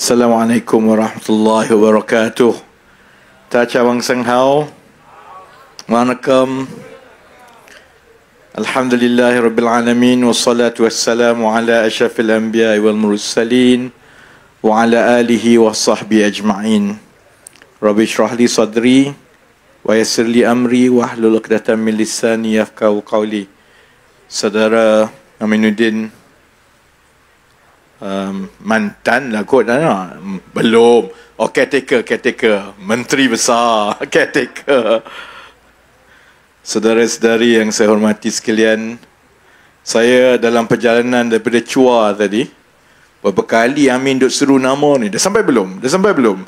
Assalamualaikum warahmatullahi wabarakatuh. Tacha Wang Sang Hao. Wanakkam. Alhamdulillahi Rabbil Alamin. Wassalatu wassalamu ala ashafil anbiya wal mursalin. Wa ala alihi wa sahbihi ajma'in. Rabbi shrah li sadri. Wa yassir li amri. Wa ahlul uqdatan min lisani yafqahu qawli. Saudara Aminuddin um, mantan lah kot lah, lah. belum oh caretaker caretaker menteri besar caretaker saudara-saudari yang saya hormati sekalian saya dalam perjalanan daripada Chua tadi Berapa kali Amin duk seru nama ni Dah sampai belum? Dah sampai belum?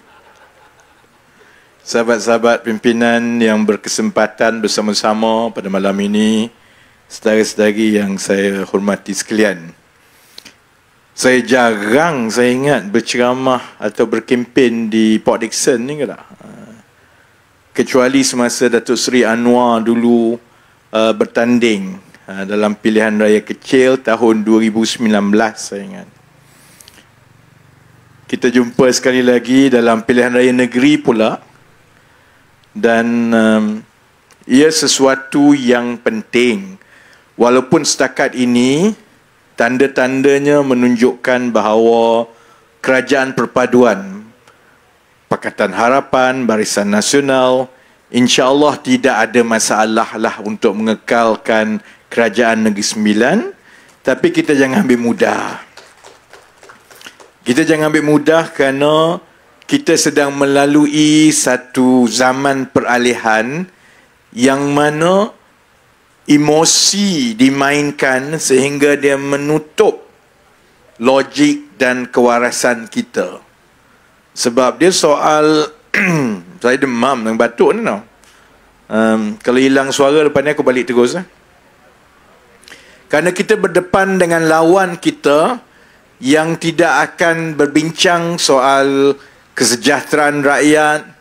Sahabat-sahabat pimpinan yang berkesempatan bersama-sama pada malam ini saudara-saudari yang saya hormati sekalian saya jarang saya ingat berceramah atau berkempen di Port Dickson ni ke tak? Ah, kecuali semasa Datuk Seri Anwar dulu uh, bertanding uh, dalam pilihan raya kecil tahun 2019 saya ingat. Kita jumpa sekali lagi dalam pilihan raya negeri pula. Dan um, ia sesuatu yang penting. Walaupun setakat ini tanda-tandanya menunjukkan bahawa kerajaan perpaduan Pakatan Harapan, Barisan Nasional insya-Allah tidak ada masalah lah untuk mengekalkan kerajaan Negeri Sembilan tapi kita jangan ambil mudah. Kita jangan ambil mudah kerana kita sedang melalui satu zaman peralihan yang mana emosi dimainkan sehingga dia menutup logik dan kewarasan kita. Sebab dia soal saya demam dengan batuk ni tau. Um, kalau hilang suara lepas ni aku balik terus. Eh? Karena kita berdepan dengan lawan kita yang tidak akan berbincang soal kesejahteraan rakyat,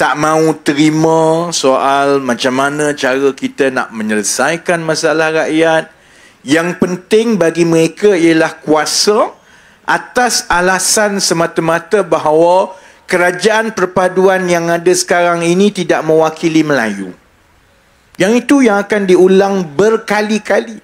tak mau terima soal macam mana cara kita nak menyelesaikan masalah rakyat. Yang penting bagi mereka ialah kuasa atas alasan semata-mata bahawa kerajaan perpaduan yang ada sekarang ini tidak mewakili Melayu. Yang itu yang akan diulang berkali-kali.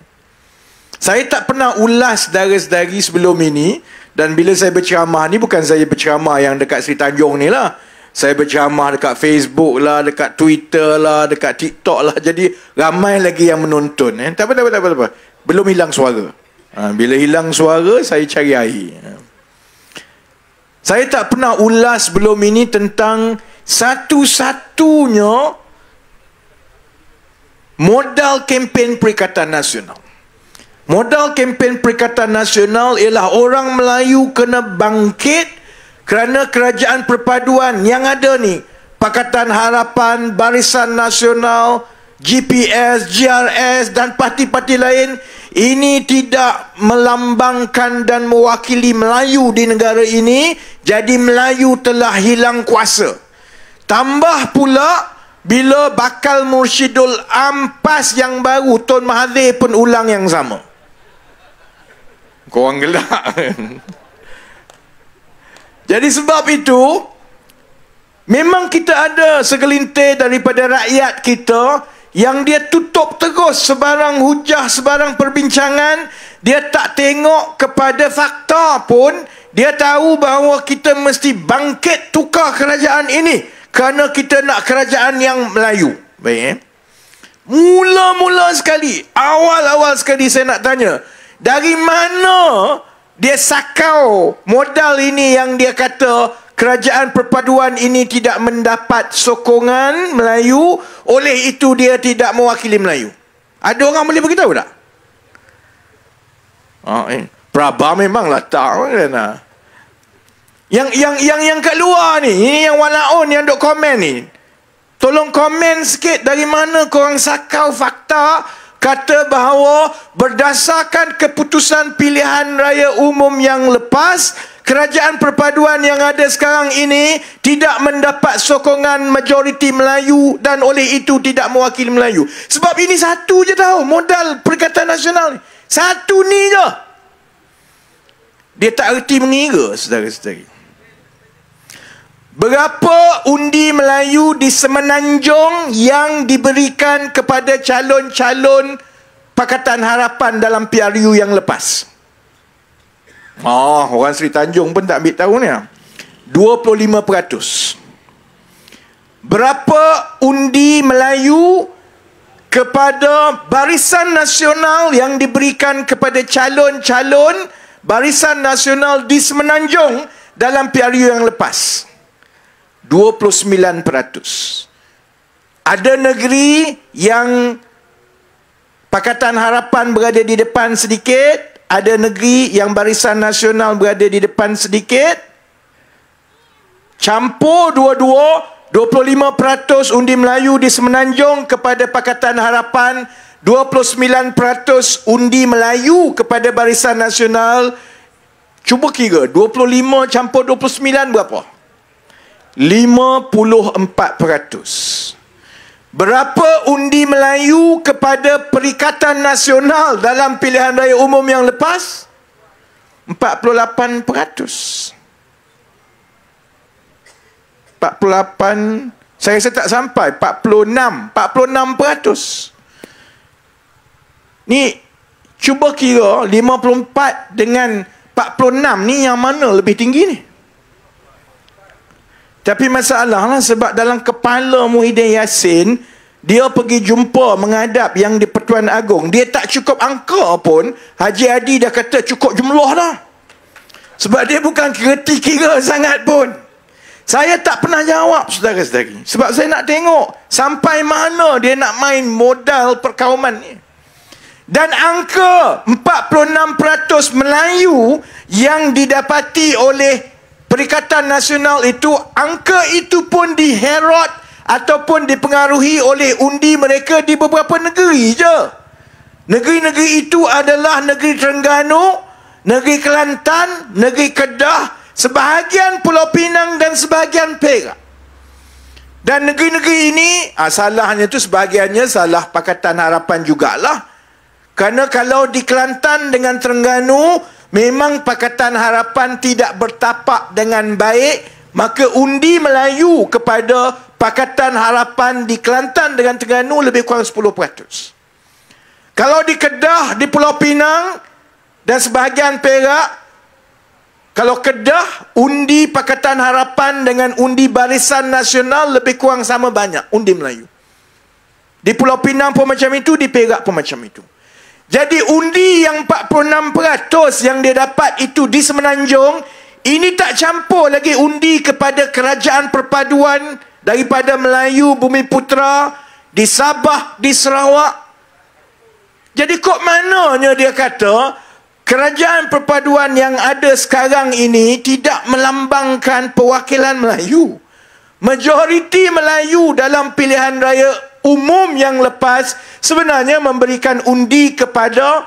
Saya tak pernah ulas saudara-saudari sebelum ini dan bila saya berceramah ni bukan saya berceramah yang dekat Sri Tanjung ni lah saya berjamah dekat Facebook lah, dekat Twitter lah, dekat TikTok lah. Jadi ramai lagi yang menonton. Eh. Tak apa, tak apa, tak apa. Tak apa. Belum hilang suara. Ha, bila hilang suara, saya cari air. Ha. Saya tak pernah ulas belum ini tentang satu-satunya modal kempen Perikatan Nasional. Modal kempen Perikatan Nasional ialah orang Melayu kena bangkit kerana kerajaan perpaduan yang ada ni Pakatan Harapan, Barisan Nasional, GPS, GRS dan parti-parti lain ini tidak melambangkan dan mewakili Melayu di negara ini jadi Melayu telah hilang kuasa tambah pula bila bakal Mursyidul Ampas yang baru Tun Mahathir pun ulang yang sama korang gelak Jadi sebab itu memang kita ada segelintir daripada rakyat kita yang dia tutup terus sebarang hujah, sebarang perbincangan, dia tak tengok kepada fakta pun, dia tahu bahawa kita mesti bangkit tukar kerajaan ini kerana kita nak kerajaan yang Melayu. Baik. Eh? Mula-mula sekali, awal-awal sekali saya nak tanya, dari mana dia sakau modal ini yang dia kata kerajaan perpaduan ini tidak mendapat sokongan Melayu oleh itu dia tidak mewakili Melayu ada orang boleh beritahu tak? Oh, eh. Prabah memanglah tak. Kan? Ah. Yang yang yang yang kat luar ni, ini yang walaun yang dok komen ni. Tolong komen sikit dari mana korang sakau fakta kata bahawa berdasarkan keputusan pilihan raya umum yang lepas kerajaan perpaduan yang ada sekarang ini tidak mendapat sokongan majoriti Melayu dan oleh itu tidak mewakili Melayu sebab ini satu je tahu modal perikatan nasional ni satu ni je dia tak erti mengira saudara-saudari Berapa undi Melayu di Semenanjung yang diberikan kepada calon-calon Pakatan Harapan dalam PRU yang lepas? Oh, orang Seri Tanjung pun tak ambil tahu ni. 25%. Ah. Berapa undi Melayu kepada Barisan Nasional yang diberikan kepada calon-calon Barisan Nasional di Semenanjung dalam PRU yang lepas? 29%. Ada negeri yang Pakatan Harapan berada di depan sedikit, ada negeri yang Barisan Nasional berada di depan sedikit. Campur dua-dua, 25% undi Melayu di Semenanjung kepada Pakatan Harapan, 29% undi Melayu kepada Barisan Nasional. Cuba kira, 25 campur 29 berapa? 54%. Berapa undi Melayu kepada Perikatan Nasional dalam pilihan raya umum yang lepas? 48%. 48, saya rasa tak sampai, 46, 46%. Ni cuba kira 54 dengan 46 ni yang mana lebih tinggi ni? Tapi masalah lah sebab dalam kepala Muhyiddin Yassin, dia pergi jumpa menghadap yang di Pertuan Agong. Dia tak cukup angka pun, Haji Adi dah kata cukup jumlah dah. Sebab dia bukan kira-kira sangat pun. Saya tak pernah jawab saudara-saudari. Sebab saya nak tengok sampai mana dia nak main modal perkauman ni. Dan angka 46% Melayu yang didapati oleh Perikatan Nasional itu angka itu pun diherot ataupun dipengaruhi oleh undi mereka di beberapa negeri je. Negeri-negeri itu adalah negeri Terengganu, negeri Kelantan, negeri Kedah, sebahagian Pulau Pinang dan sebahagian Perak. Dan negeri-negeri ini, ah, salahnya itu sebahagiannya salah Pakatan Harapan jugalah. Kerana kalau di Kelantan dengan Terengganu, Memang Pakatan Harapan tidak bertapak dengan baik Maka undi Melayu kepada Pakatan Harapan di Kelantan dengan Terengganu lebih kurang 10% Kalau di Kedah, di Pulau Pinang dan sebahagian Perak kalau Kedah undi Pakatan Harapan dengan undi Barisan Nasional lebih kurang sama banyak undi Melayu. Di Pulau Pinang pun macam itu, di Perak pun macam itu. Jadi undi yang 46% yang dia dapat itu di Semenanjung, ini tak campur lagi undi kepada kerajaan perpaduan daripada Melayu Bumi Putera di Sabah, di Sarawak. Jadi kok mananya dia kata kerajaan perpaduan yang ada sekarang ini tidak melambangkan perwakilan Melayu. Majoriti Melayu dalam pilihan raya umum yang lepas sebenarnya memberikan undi kepada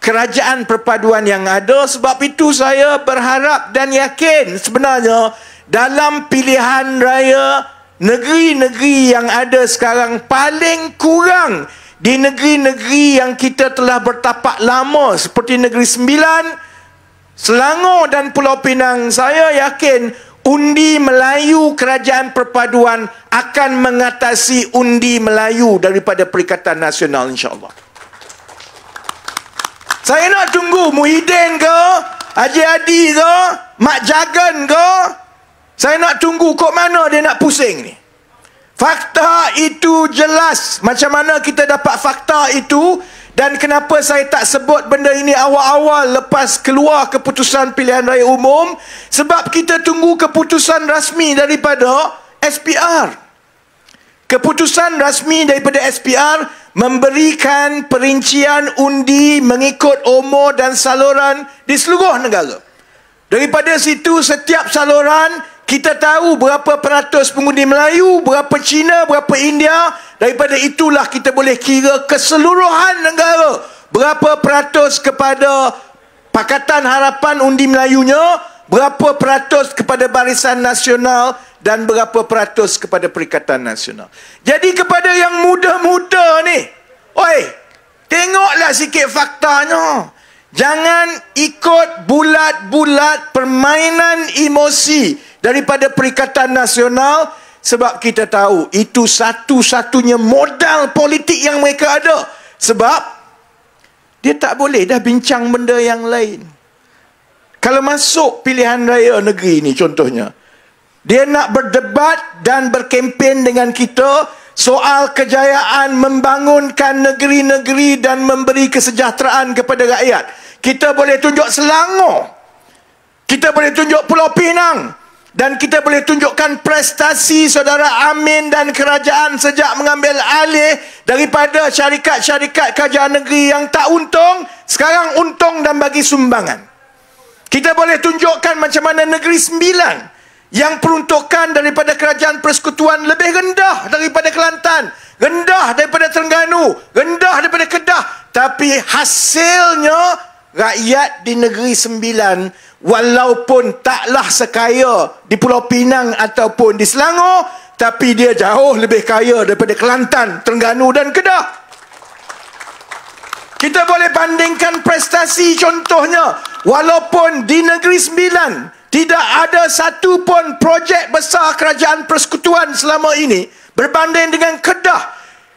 kerajaan perpaduan yang ada sebab itu saya berharap dan yakin sebenarnya dalam pilihan raya negeri-negeri yang ada sekarang paling kurang di negeri-negeri yang kita telah bertapak lama seperti negeri Sembilan Selangor dan Pulau Pinang saya yakin Undi Melayu Kerajaan Perpaduan akan mengatasi undi Melayu daripada Perikatan Nasional insyaAllah. Saya nak tunggu Muhyiddin ke, Haji Adi ke, Mak Jagan ke. Saya nak tunggu kok mana dia nak pusing ni. Fakta itu jelas. Macam mana kita dapat fakta itu? Dan kenapa saya tak sebut benda ini awal-awal lepas keluar keputusan pilihan raya umum? Sebab kita tunggu keputusan rasmi daripada SPR. Keputusan rasmi daripada SPR memberikan perincian undi mengikut umur dan saluran di seluruh negara. Daripada situ setiap saluran kita tahu berapa peratus pengundi Melayu, berapa Cina, berapa India. Daripada itulah kita boleh kira keseluruhan negara. Berapa peratus kepada Pakatan Harapan Undi Melayunya, berapa peratus kepada Barisan Nasional dan berapa peratus kepada Perikatan Nasional. Jadi kepada yang muda-muda ni, oi, tengoklah sikit faktanya. Jangan ikut bulat-bulat permainan emosi daripada Perikatan Nasional sebab kita tahu itu satu-satunya modal politik yang mereka ada sebab dia tak boleh dah bincang benda yang lain kalau masuk pilihan raya negeri ini contohnya dia nak berdebat dan berkempen dengan kita soal kejayaan membangunkan negeri-negeri dan memberi kesejahteraan kepada rakyat kita boleh tunjuk Selangor kita boleh tunjuk Pulau Pinang dan kita boleh tunjukkan prestasi saudara Amin dan kerajaan sejak mengambil alih daripada syarikat-syarikat kerajaan negeri yang tak untung sekarang untung dan bagi sumbangan kita boleh tunjukkan macam mana negeri sembilan yang peruntukan daripada kerajaan persekutuan lebih rendah daripada Kelantan rendah daripada Terengganu rendah daripada Kedah tapi hasilnya rakyat di negeri sembilan walaupun taklah sekaya di Pulau Pinang ataupun di Selangor tapi dia jauh lebih kaya daripada Kelantan, Terengganu dan Kedah. Kita boleh bandingkan prestasi contohnya walaupun di negeri sembilan tidak ada satu pun projek besar kerajaan persekutuan selama ini berbanding dengan Kedah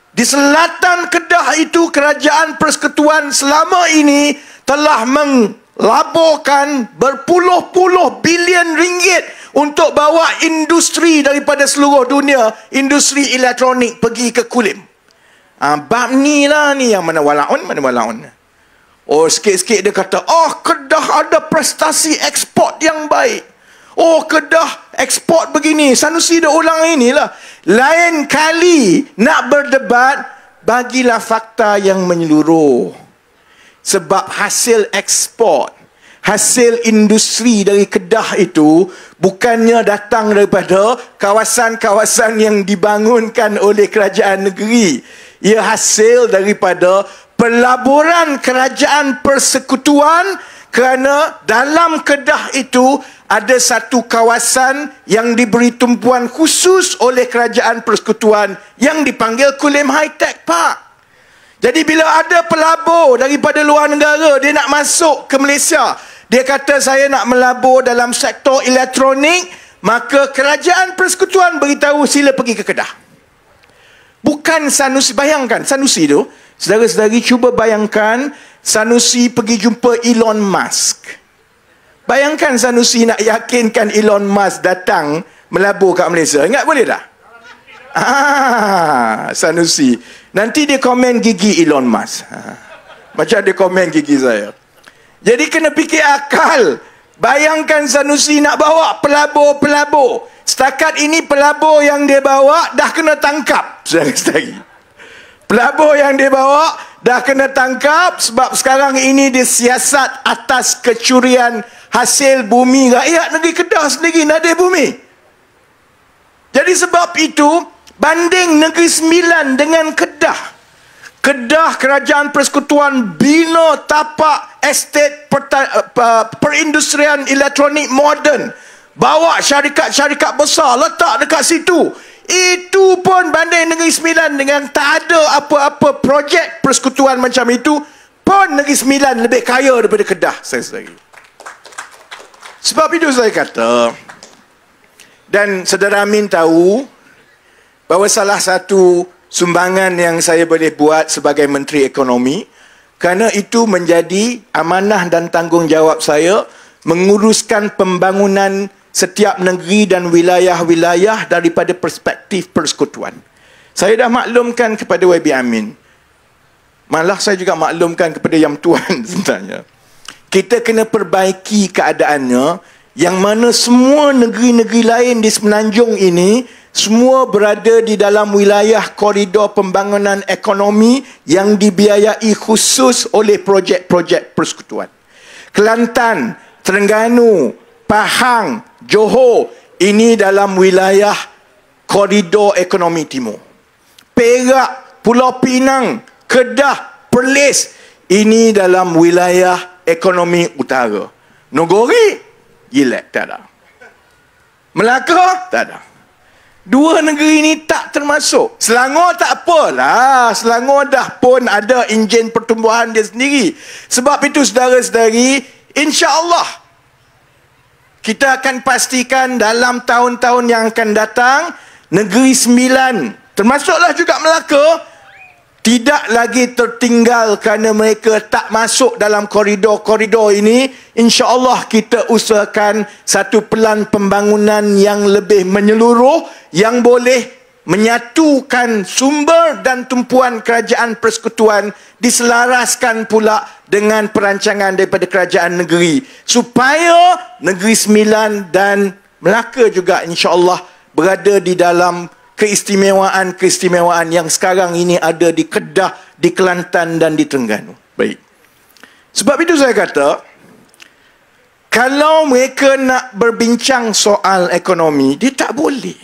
di selatan Kedah itu kerajaan persekutuan selama ini telah melaburkan berpuluh-puluh bilion ringgit untuk bawa industri daripada seluruh dunia, industri elektronik pergi ke Kulim. Ha, bab ni lah ni yang mana walaun, mana walaun. Oh, sikit-sikit dia kata, oh, Kedah ada prestasi ekspor yang baik. Oh, Kedah ekspor begini. Sanusi dia ulang inilah. Lain kali nak berdebat, bagilah fakta yang menyeluruh sebab hasil ekspor hasil industri dari Kedah itu bukannya datang daripada kawasan-kawasan yang dibangunkan oleh kerajaan negeri ia hasil daripada pelaburan kerajaan persekutuan kerana dalam Kedah itu ada satu kawasan yang diberi tumpuan khusus oleh kerajaan persekutuan yang dipanggil Kulim High Tech Park. Jadi bila ada pelabur daripada luar negara dia nak masuk ke Malaysia, dia kata saya nak melabur dalam sektor elektronik, maka kerajaan persekutuan beritahu sila pergi ke Kedah. Bukan Sanusi bayangkan Sanusi tu, saudara-saudari cuba bayangkan Sanusi pergi jumpa Elon Musk. Bayangkan Sanusi nak yakinkan Elon Musk datang melabur kat Malaysia. Ingat boleh tak? Ah, Sanusi. Nanti dia komen gigi Elon Musk. Ah, macam dia komen gigi saya. Jadi kena fikir akal. Bayangkan Sanusi nak bawa pelabur-pelabur. Setakat ini pelabur yang dia bawa dah kena tangkap. Sekali-sekali. Pelabur yang dia bawa dah kena tangkap sebab sekarang ini dia siasat atas kecurian hasil bumi rakyat negeri Kedah sendiri, Nadir Bumi. Jadi sebab itu, Banding Negeri Sembilan dengan Kedah. Kedah Kerajaan Persekutuan bina tapak estet eh, perindustrian elektronik moden. Bawa syarikat-syarikat besar letak dekat situ. Itu pun banding Negeri Sembilan dengan tak ada apa-apa projek persekutuan macam itu pun Negeri Sembilan lebih kaya daripada Kedah saya sendiri. Sebab itu saya kata dan saudara Amin tahu bahawa salah satu sumbangan yang saya boleh buat sebagai Menteri Ekonomi kerana itu menjadi amanah dan tanggungjawab saya menguruskan pembangunan setiap negeri dan wilayah-wilayah daripada perspektif persekutuan. Saya dah maklumkan kepada YB Amin. Malah saya juga maklumkan kepada Yang Tuan sebenarnya. Kita kena perbaiki keadaannya yang mana semua negeri-negeri lain di semenanjung ini semua berada di dalam wilayah koridor pembangunan ekonomi yang dibiayai khusus oleh projek-projek persekutuan. Kelantan, Terengganu, Pahang, Johor ini dalam wilayah koridor ekonomi timur. Perak, Pulau Pinang, Kedah, Perlis ini dalam wilayah ekonomi utara. Nogori, Gilek, tak ada. Melaka, tak ada. Dua negeri ni tak termasuk. Selangor tak apalah. Selangor dah pun ada enjin pertumbuhan dia sendiri. Sebab itu saudara-saudari, insya-Allah kita akan pastikan dalam tahun-tahun yang akan datang, negeri sembilan termasuklah juga Melaka tidak lagi tertinggal kerana mereka tak masuk dalam koridor-koridor ini Insya Allah kita usahakan satu pelan pembangunan yang lebih menyeluruh yang boleh menyatukan sumber dan tumpuan kerajaan persekutuan diselaraskan pula dengan perancangan daripada kerajaan negeri supaya negeri Sembilan dan Melaka juga Insya Allah berada di dalam keistimewaan-keistimewaan yang sekarang ini ada di Kedah, di Kelantan dan di Terengganu. Baik. Sebab itu saya kata, kalau mereka nak berbincang soal ekonomi, dia tak boleh.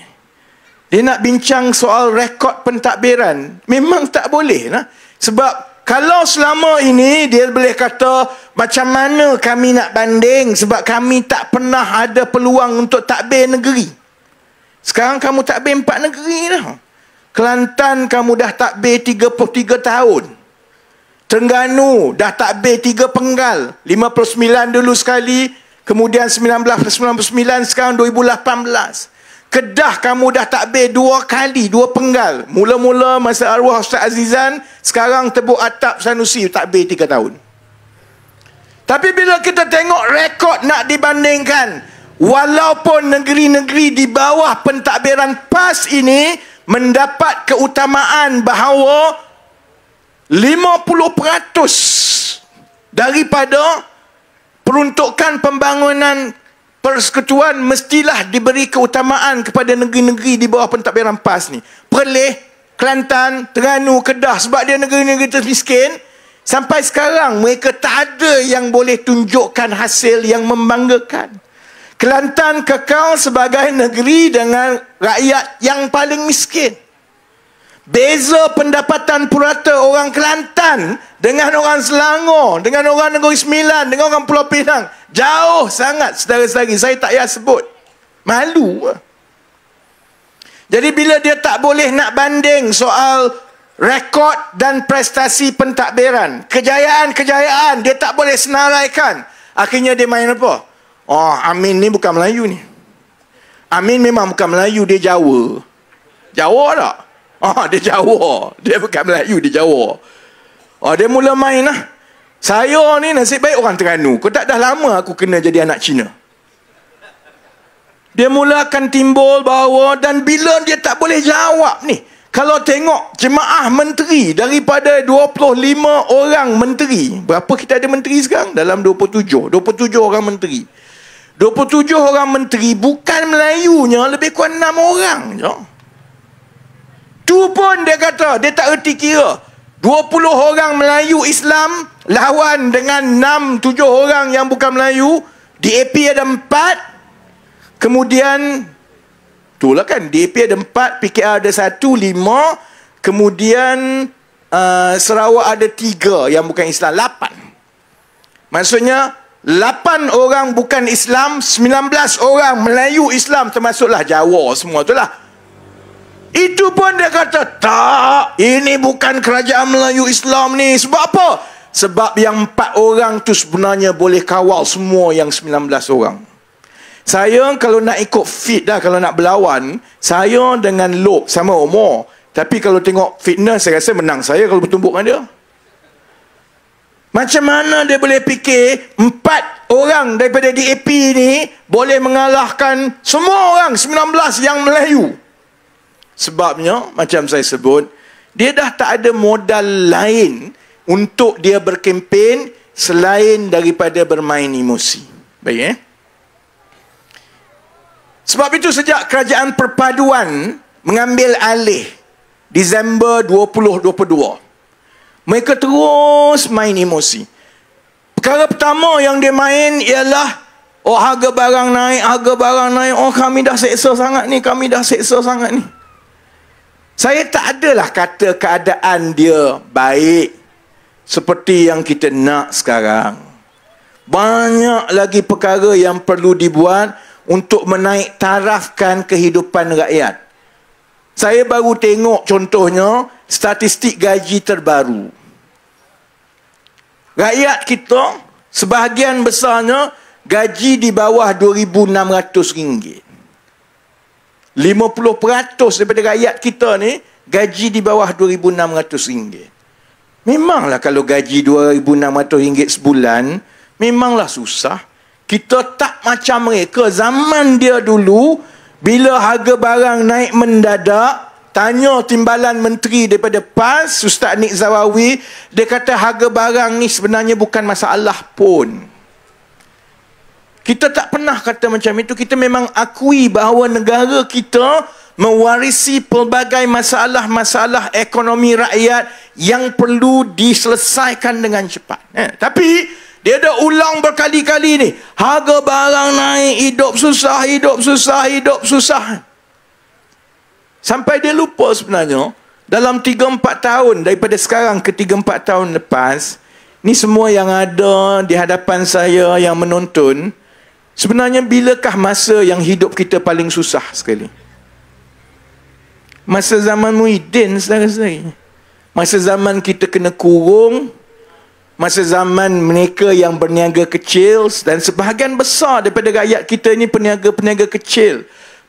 Dia nak bincang soal rekod pentadbiran, memang tak boleh. Nah? Sebab kalau selama ini dia boleh kata macam mana kami nak banding sebab kami tak pernah ada peluang untuk tadbir negeri. Sekarang kamu takbir empat negeri dah. Kelantan kamu dah tak takbir 33 tahun. Terengganu dah tak takbir tiga penggal. 59 dulu sekali. Kemudian 1999 sekarang 2018. Kedah kamu dah tak takbir dua kali, dua penggal. Mula-mula masa arwah Ustaz Azizan, sekarang tebuk atap Sanusi tak takbir tiga tahun. Tapi bila kita tengok rekod nak dibandingkan, walaupun negeri-negeri di bawah pentadbiran PAS ini mendapat keutamaan bahawa 50% daripada peruntukan pembangunan persekutuan mestilah diberi keutamaan kepada negeri-negeri di bawah pentadbiran PAS ni. Perleh, Kelantan, Terengganu, Kedah sebab dia negeri-negeri termiskin. Sampai sekarang mereka tak ada yang boleh tunjukkan hasil yang membanggakan. Kelantan kekal sebagai negeri dengan rakyat yang paling miskin. Beza pendapatan purata orang Kelantan dengan orang Selangor, dengan orang Negeri Sembilan, dengan orang Pulau Pinang. Jauh sangat saudara sedari Saya tak payah sebut. Malu. Jadi bila dia tak boleh nak banding soal rekod dan prestasi pentadbiran, kejayaan-kejayaan dia tak boleh senaraikan. Akhirnya dia main apa? Oh, Amin ni bukan Melayu ni. Amin memang bukan Melayu, dia Jawa. Jawa tak? Oh, dia Jawa. Dia bukan Melayu, dia Jawa. Oh, dia mula main lah. Saya ni nasib baik orang Terengganu. Kau tak dah lama aku kena jadi anak Cina. Dia mula akan timbul bahawa dan bila dia tak boleh jawab ni. Kalau tengok jemaah menteri daripada 25 orang menteri. Berapa kita ada menteri sekarang? Dalam 27. 27 orang menteri. 27 orang menteri bukan Melayunya lebih kurang 6 orang je. Tu pun dia kata dia tak reti kira. 20 orang Melayu Islam lawan dengan 6 7 orang yang bukan Melayu, DAP ada 4. Kemudian itulah kan DAP ada 4, PKR ada 1 5, kemudian uh, Sarawak ada 3 yang bukan Islam 8. Maksudnya Lapan orang bukan Islam, 19 orang Melayu Islam termasuklah Jawa semua tu lah. Itu pun dia kata, tak, ini bukan kerajaan Melayu Islam ni. Sebab apa? Sebab yang empat orang tu sebenarnya boleh kawal semua yang 19 orang. Saya kalau nak ikut fit dah, kalau nak berlawan, saya dengan Lok sama umur. Tapi kalau tengok fitness, saya rasa menang saya kalau bertumbuk dengan dia. Macam mana dia boleh fikir empat orang daripada DAP ini boleh mengalahkan semua orang 19 yang Melayu? Sebabnya macam saya sebut, dia dah tak ada modal lain untuk dia berkempen selain daripada bermain emosi. Baik eh? Sebab itu sejak kerajaan perpaduan mengambil alih Disember 2022 mereka terus main emosi. Perkara pertama yang dia main ialah oh harga barang naik, harga barang naik. Oh kami dah seksa sangat ni, kami dah seksa sangat ni. Saya tak adalah kata keadaan dia baik seperti yang kita nak sekarang. Banyak lagi perkara yang perlu dibuat untuk menaik tarafkan kehidupan rakyat. Saya baru tengok contohnya statistik gaji terbaru. Rakyat kita sebahagian besarnya gaji di bawah RM2,600. 50% daripada rakyat kita ni gaji di bawah RM2,600. Memanglah kalau gaji RM2,600 sebulan, memanglah susah. Kita tak macam mereka. Zaman dia dulu, bila harga barang naik mendadak, Tanya timbalan menteri daripada PAS, Ustaz Nik Zawawi. Dia kata harga barang ni sebenarnya bukan masalah pun. Kita tak pernah kata macam itu. Kita memang akui bahawa negara kita mewarisi pelbagai masalah-masalah ekonomi rakyat yang perlu diselesaikan dengan cepat. Eh, tapi dia dah ulang berkali-kali ni. Harga barang naik, hidup susah, hidup susah, hidup susah. Hidup susah. Sampai dia lupa sebenarnya dalam 3-4 tahun daripada sekarang ke 3-4 tahun lepas ni semua yang ada di hadapan saya yang menonton sebenarnya bilakah masa yang hidup kita paling susah sekali? Masa zaman Muhyiddin saudara-saudari. Masa zaman kita kena kurung Masa zaman mereka yang berniaga kecil Dan sebahagian besar daripada rakyat kita ini peniaga peniaga kecil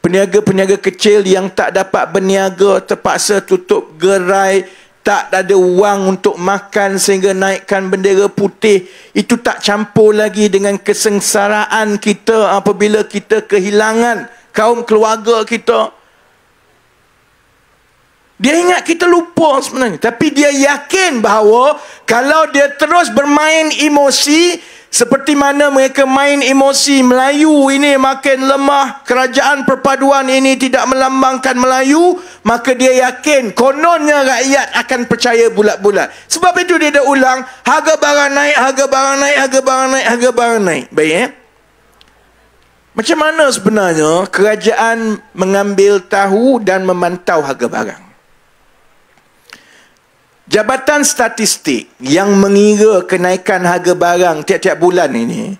Peniaga-peniaga kecil yang tak dapat berniaga terpaksa tutup gerai, tak ada wang untuk makan sehingga naikkan bendera putih. Itu tak campur lagi dengan kesengsaraan kita apabila kita kehilangan kaum keluarga kita. Dia ingat kita lupa sebenarnya. Tapi dia yakin bahawa kalau dia terus bermain emosi, seperti mana mereka main emosi Melayu ini makin lemah, kerajaan perpaduan ini tidak melambangkan Melayu, maka dia yakin kononnya rakyat akan percaya bulat-bulat. Sebab itu dia dah ulang, harga barang naik, harga barang naik, harga barang naik, harga barang naik. Baik eh? Macam mana sebenarnya kerajaan mengambil tahu dan memantau harga barang? Jabatan Statistik yang mengira kenaikan harga barang tiap-tiap bulan ini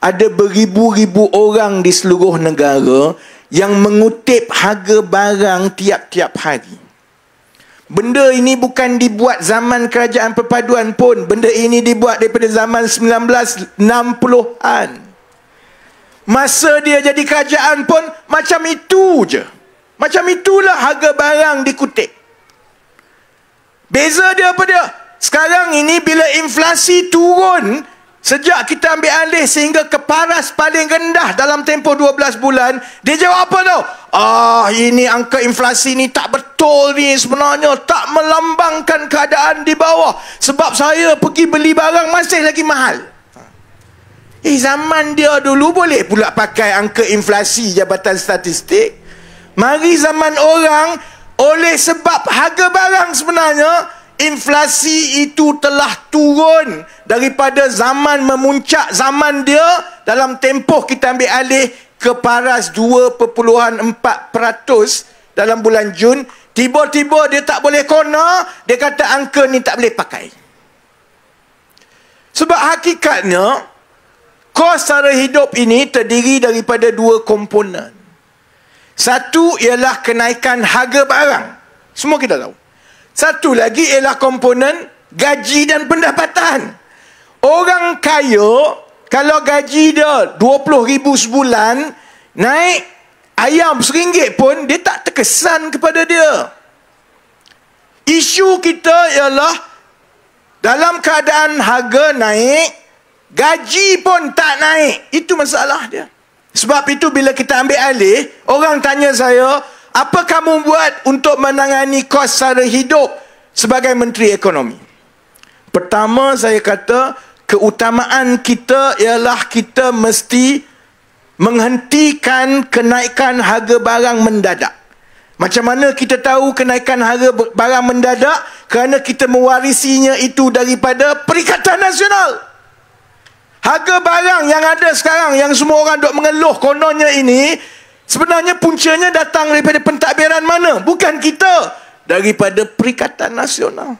ada beribu-ribu orang di seluruh negara yang mengutip harga barang tiap-tiap hari. Benda ini bukan dibuat zaman kerajaan perpaduan pun. Benda ini dibuat daripada zaman 1960-an. Masa dia jadi kerajaan pun macam itu je. Macam itulah harga barang dikutip. Beza dia apa dia? Sekarang ini bila inflasi turun sejak kita ambil alih sehingga ke paras paling rendah dalam tempoh 12 bulan, dia jawab apa tau? Ah, ini angka inflasi ni tak betul ni sebenarnya tak melambangkan keadaan di bawah sebab saya pergi beli barang masih lagi mahal. Eh zaman dia dulu boleh pula pakai angka inflasi Jabatan Statistik. Mari zaman orang oleh sebab harga barang sebenarnya inflasi itu telah turun daripada zaman memuncak zaman dia dalam tempoh kita ambil alih ke paras 2.4% dalam bulan Jun tiba-tiba dia tak boleh kona dia kata angka ni tak boleh pakai sebab hakikatnya kos sara hidup ini terdiri daripada dua komponen satu ialah kenaikan harga barang. Semua kita tahu. Satu lagi ialah komponen gaji dan pendapatan. Orang kaya kalau gaji dia RM20,000 sebulan naik ayam RM1 pun dia tak terkesan kepada dia. Isu kita ialah dalam keadaan harga naik gaji pun tak naik. Itu masalah dia. Sebab itu bila kita ambil alih, orang tanya saya, apa kamu buat untuk menangani kos sara hidup sebagai Menteri Ekonomi? Pertama saya kata, keutamaan kita ialah kita mesti menghentikan kenaikan harga barang mendadak. Macam mana kita tahu kenaikan harga barang mendadak? Kerana kita mewarisinya itu daripada Perikatan Nasional. Nasional. Harga barang yang ada sekarang yang semua orang dok mengeluh kononnya ini sebenarnya puncanya datang daripada pentadbiran mana? Bukan kita. Daripada Perikatan Nasional.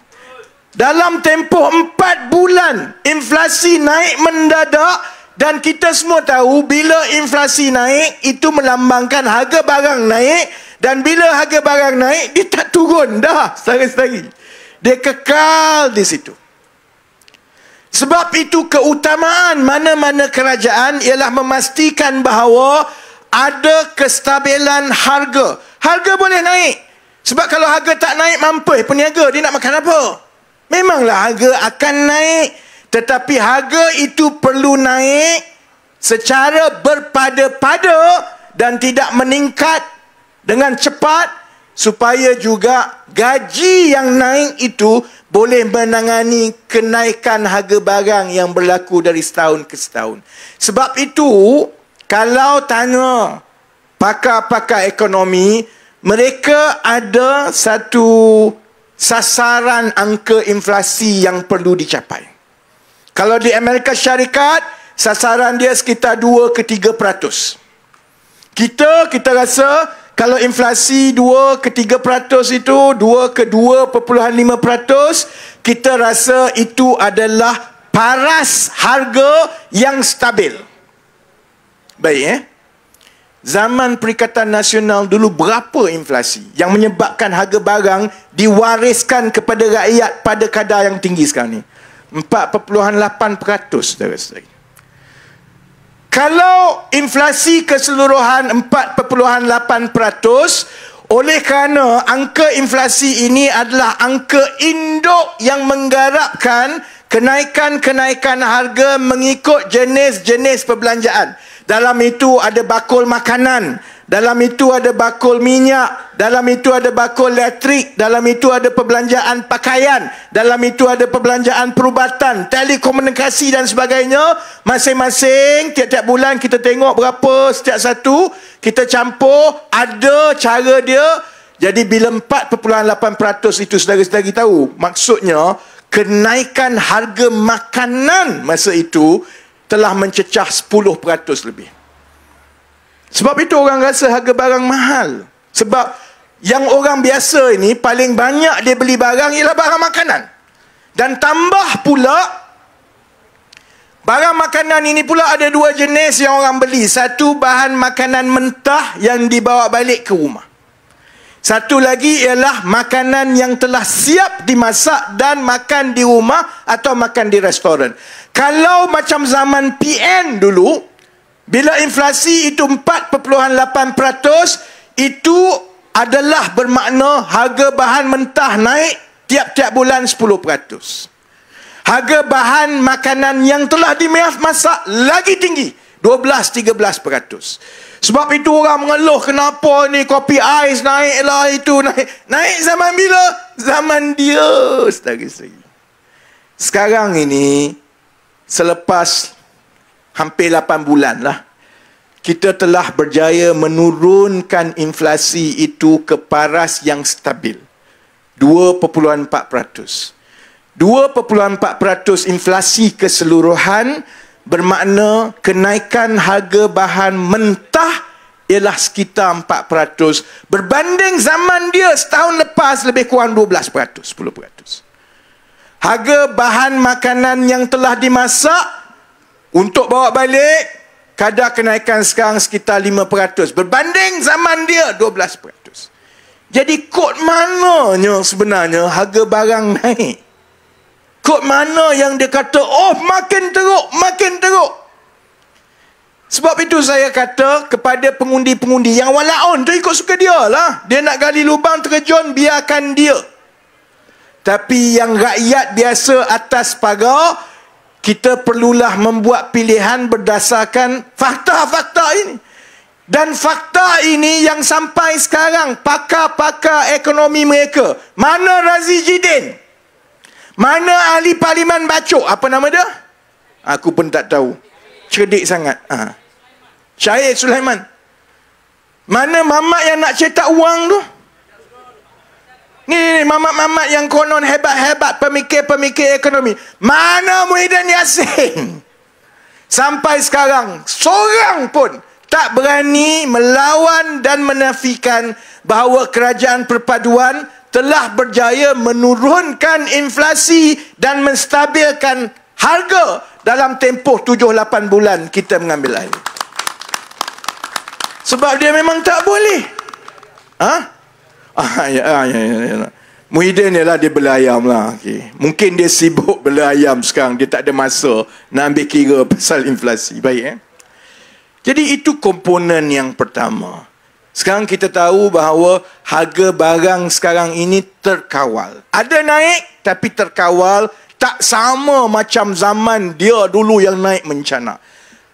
Dalam tempoh 4 bulan inflasi naik mendadak dan kita semua tahu bila inflasi naik itu melambangkan harga barang naik dan bila harga barang naik dia tak turun dah sehari-hari. Dia kekal di situ. Sebab itu keutamaan mana-mana kerajaan ialah memastikan bahawa ada kestabilan harga. Harga boleh naik. Sebab kalau harga tak naik, mampu peniaga. Dia nak makan apa? Memanglah harga akan naik. Tetapi harga itu perlu naik secara berpada-pada dan tidak meningkat dengan cepat supaya juga gaji yang naik itu boleh menangani kenaikan harga barang yang berlaku dari setahun ke setahun. Sebab itu, kalau tanya pakar-pakar ekonomi, mereka ada satu sasaran angka inflasi yang perlu dicapai. Kalau di Amerika Syarikat, sasaran dia sekitar 2 ke 3 peratus. Kita, kita rasa kalau inflasi 2 ke 3 peratus itu 2 ke 2.5 peratus Kita rasa itu adalah paras harga yang stabil Baik eh Zaman Perikatan Nasional dulu berapa inflasi Yang menyebabkan harga barang diwariskan kepada rakyat pada kadar yang tinggi sekarang ni 4.8 peratus saudara-saudari kalau inflasi keseluruhan 4.8% oleh kerana angka inflasi ini adalah angka induk yang menggarapkan kenaikan-kenaikan harga mengikut jenis-jenis perbelanjaan. Dalam itu ada bakul makanan, dalam itu ada bakul minyak, dalam itu ada bakul elektrik, dalam itu ada perbelanjaan pakaian, dalam itu ada perbelanjaan perubatan, telekomunikasi dan sebagainya. Masing-masing tiap-tiap bulan kita tengok berapa setiap satu, kita campur, ada cara dia. Jadi bila 4.8% itu saudara-saudari tahu, maksudnya kenaikan harga makanan masa itu telah mencecah 10% lebih. 10%. Sebab itu orang rasa harga barang mahal. Sebab yang orang biasa ini paling banyak dia beli barang ialah barang makanan. Dan tambah pula barang makanan ini pula ada dua jenis yang orang beli. Satu bahan makanan mentah yang dibawa balik ke rumah. Satu lagi ialah makanan yang telah siap dimasak dan makan di rumah atau makan di restoran. Kalau macam zaman PN dulu, bila inflasi itu 4.8%, itu adalah bermakna harga bahan mentah naik tiap-tiap bulan 10%. Harga bahan makanan yang telah dimasak lagi tinggi, 12-13%. Sebab itu orang mengeluh kenapa ni kopi ais naik lah itu naik. Naik zaman bila? Zaman dia, saudara-saudara. Sekarang ini, selepas hampir 8 bulan lah kita telah berjaya menurunkan inflasi itu ke paras yang stabil 2.4% 2.4% inflasi keseluruhan bermakna kenaikan harga bahan mentah ialah sekitar 4% berbanding zaman dia setahun lepas lebih kurang 12% 10% harga bahan makanan yang telah dimasak untuk bawa balik, kadar kenaikan sekarang sekitar 5%. Berbanding zaman dia, 12%. Jadi kod mananya sebenarnya harga barang naik? Kod mana yang dia kata, oh makin teruk, makin teruk. Sebab itu saya kata kepada pengundi-pengundi yang walaun tu ikut suka dia lah. Dia nak gali lubang terjun, biarkan dia. Tapi yang rakyat biasa atas pagar, kita perlulah membuat pilihan berdasarkan fakta-fakta ini. Dan fakta ini yang sampai sekarang pakar-pakar ekonomi mereka. Mana Razi Jidin? Mana ahli parlimen bacok? Apa nama dia? Aku pun tak tahu. Cerdik sangat. Ha. Syahid Sulaiman. Mana mamat yang nak cetak wang tu? ni mamat-mamat yang konon hebat-hebat pemikir-pemikir ekonomi. Mana Muhyiddin Yassin? Sampai sekarang, seorang pun tak berani melawan dan menafikan bahawa kerajaan perpaduan telah berjaya menurunkan inflasi dan menstabilkan harga dalam tempoh 7-8 bulan kita mengambil air. Sebab dia memang tak boleh. Ha? Ah, ya, ah, ya, ya, ya. Muhyiddin ni lah dia beli ayam lah. Okay. Mungkin dia sibuk beli ayam sekarang. Dia tak ada masa nak ambil kira pasal inflasi. Baik eh. Jadi itu komponen yang pertama. Sekarang kita tahu bahawa harga barang sekarang ini terkawal. Ada naik tapi terkawal tak sama macam zaman dia dulu yang naik mencana.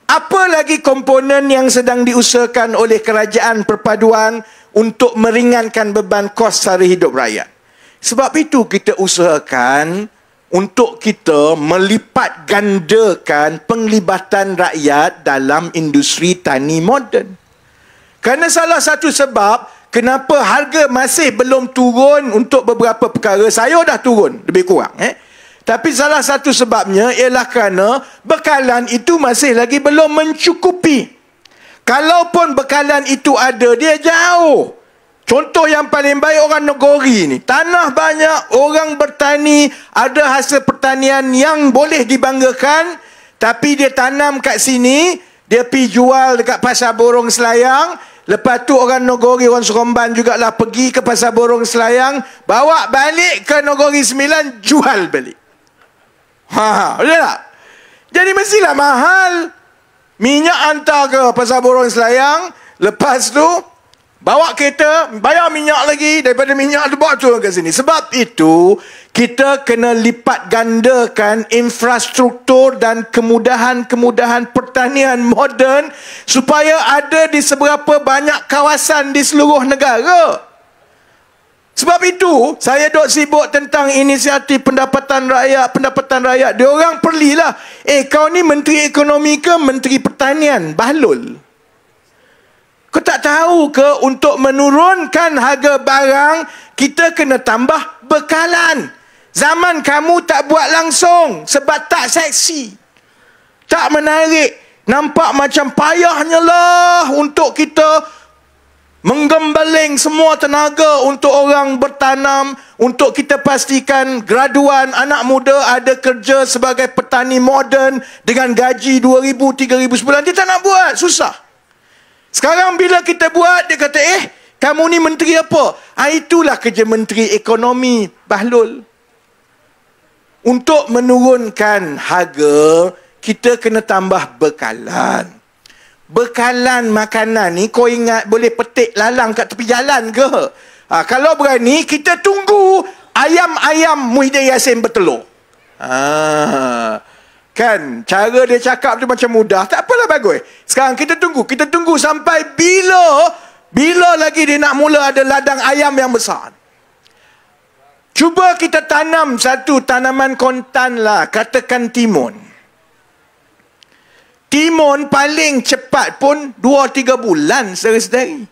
Apa lagi komponen yang sedang diusahakan oleh kerajaan perpaduan untuk meringankan beban kos sara hidup rakyat? Sebab itu kita usahakan untuk kita melipat gandakan penglibatan rakyat dalam industri tani moden. Karena salah satu sebab kenapa harga masih belum turun untuk beberapa perkara, saya dah turun lebih kurang. Eh? Tapi salah satu sebabnya ialah kerana bekalan itu masih lagi belum mencukupi. Kalaupun bekalan itu ada, dia jauh Contoh yang paling baik orang negeri ni. Tanah banyak, orang bertani, ada hasil pertanian yang boleh dibanggakan. Tapi dia tanam kat sini, dia pi jual dekat Pasar Borong Selayang. Lepas tu orang negeri, orang Seromban jugalah pergi ke Pasar Borong Selayang. Bawa balik ke negeri Sembilan, jual balik. Ha, boleh tak? Jadi mestilah mahal. Minyak hantar ke Pasar Borong Selayang. Lepas tu, Bawa kereta, bayar minyak lagi daripada minyak tu bawa turun ke sini. Sebab itu, kita kena lipat gandakan infrastruktur dan kemudahan-kemudahan pertanian moden supaya ada di seberapa banyak kawasan di seluruh negara. Sebab itu, saya dok sibuk tentang inisiatif pendapatan rakyat, pendapatan rakyat. Diorang perlilah. Eh, kau ni menteri ekonomi ke menteri pertanian? Bahlul. Kau tak tahu ke untuk menurunkan harga barang, kita kena tambah bekalan. Zaman kamu tak buat langsung sebab tak seksi. Tak menarik. Nampak macam payahnya lah untuk kita menggembeling semua tenaga untuk orang bertanam. Untuk kita pastikan graduan anak muda ada kerja sebagai petani moden dengan gaji 2000 3000 sebulan. Dia tak nak buat. Susah. Sekarang bila kita buat, dia kata, eh, kamu ni menteri apa? Ha, itulah kerja menteri ekonomi Bahlul. Untuk menurunkan harga, kita kena tambah bekalan. Bekalan makanan ni kau ingat boleh petik lalang kat tepi jalan ke? Ha, kalau berani, kita tunggu ayam-ayam Muhyiddin Yassin bertelur. Haa... Ah, Kan? Cara dia cakap tu macam mudah. Tak apalah bagus. Sekarang kita tunggu. Kita tunggu sampai bila... Bila lagi dia nak mula ada ladang ayam yang besar. Cuba kita tanam satu tanaman kontan lah. Katakan timun. Timun paling cepat pun 2-3 bulan sehari-sehari.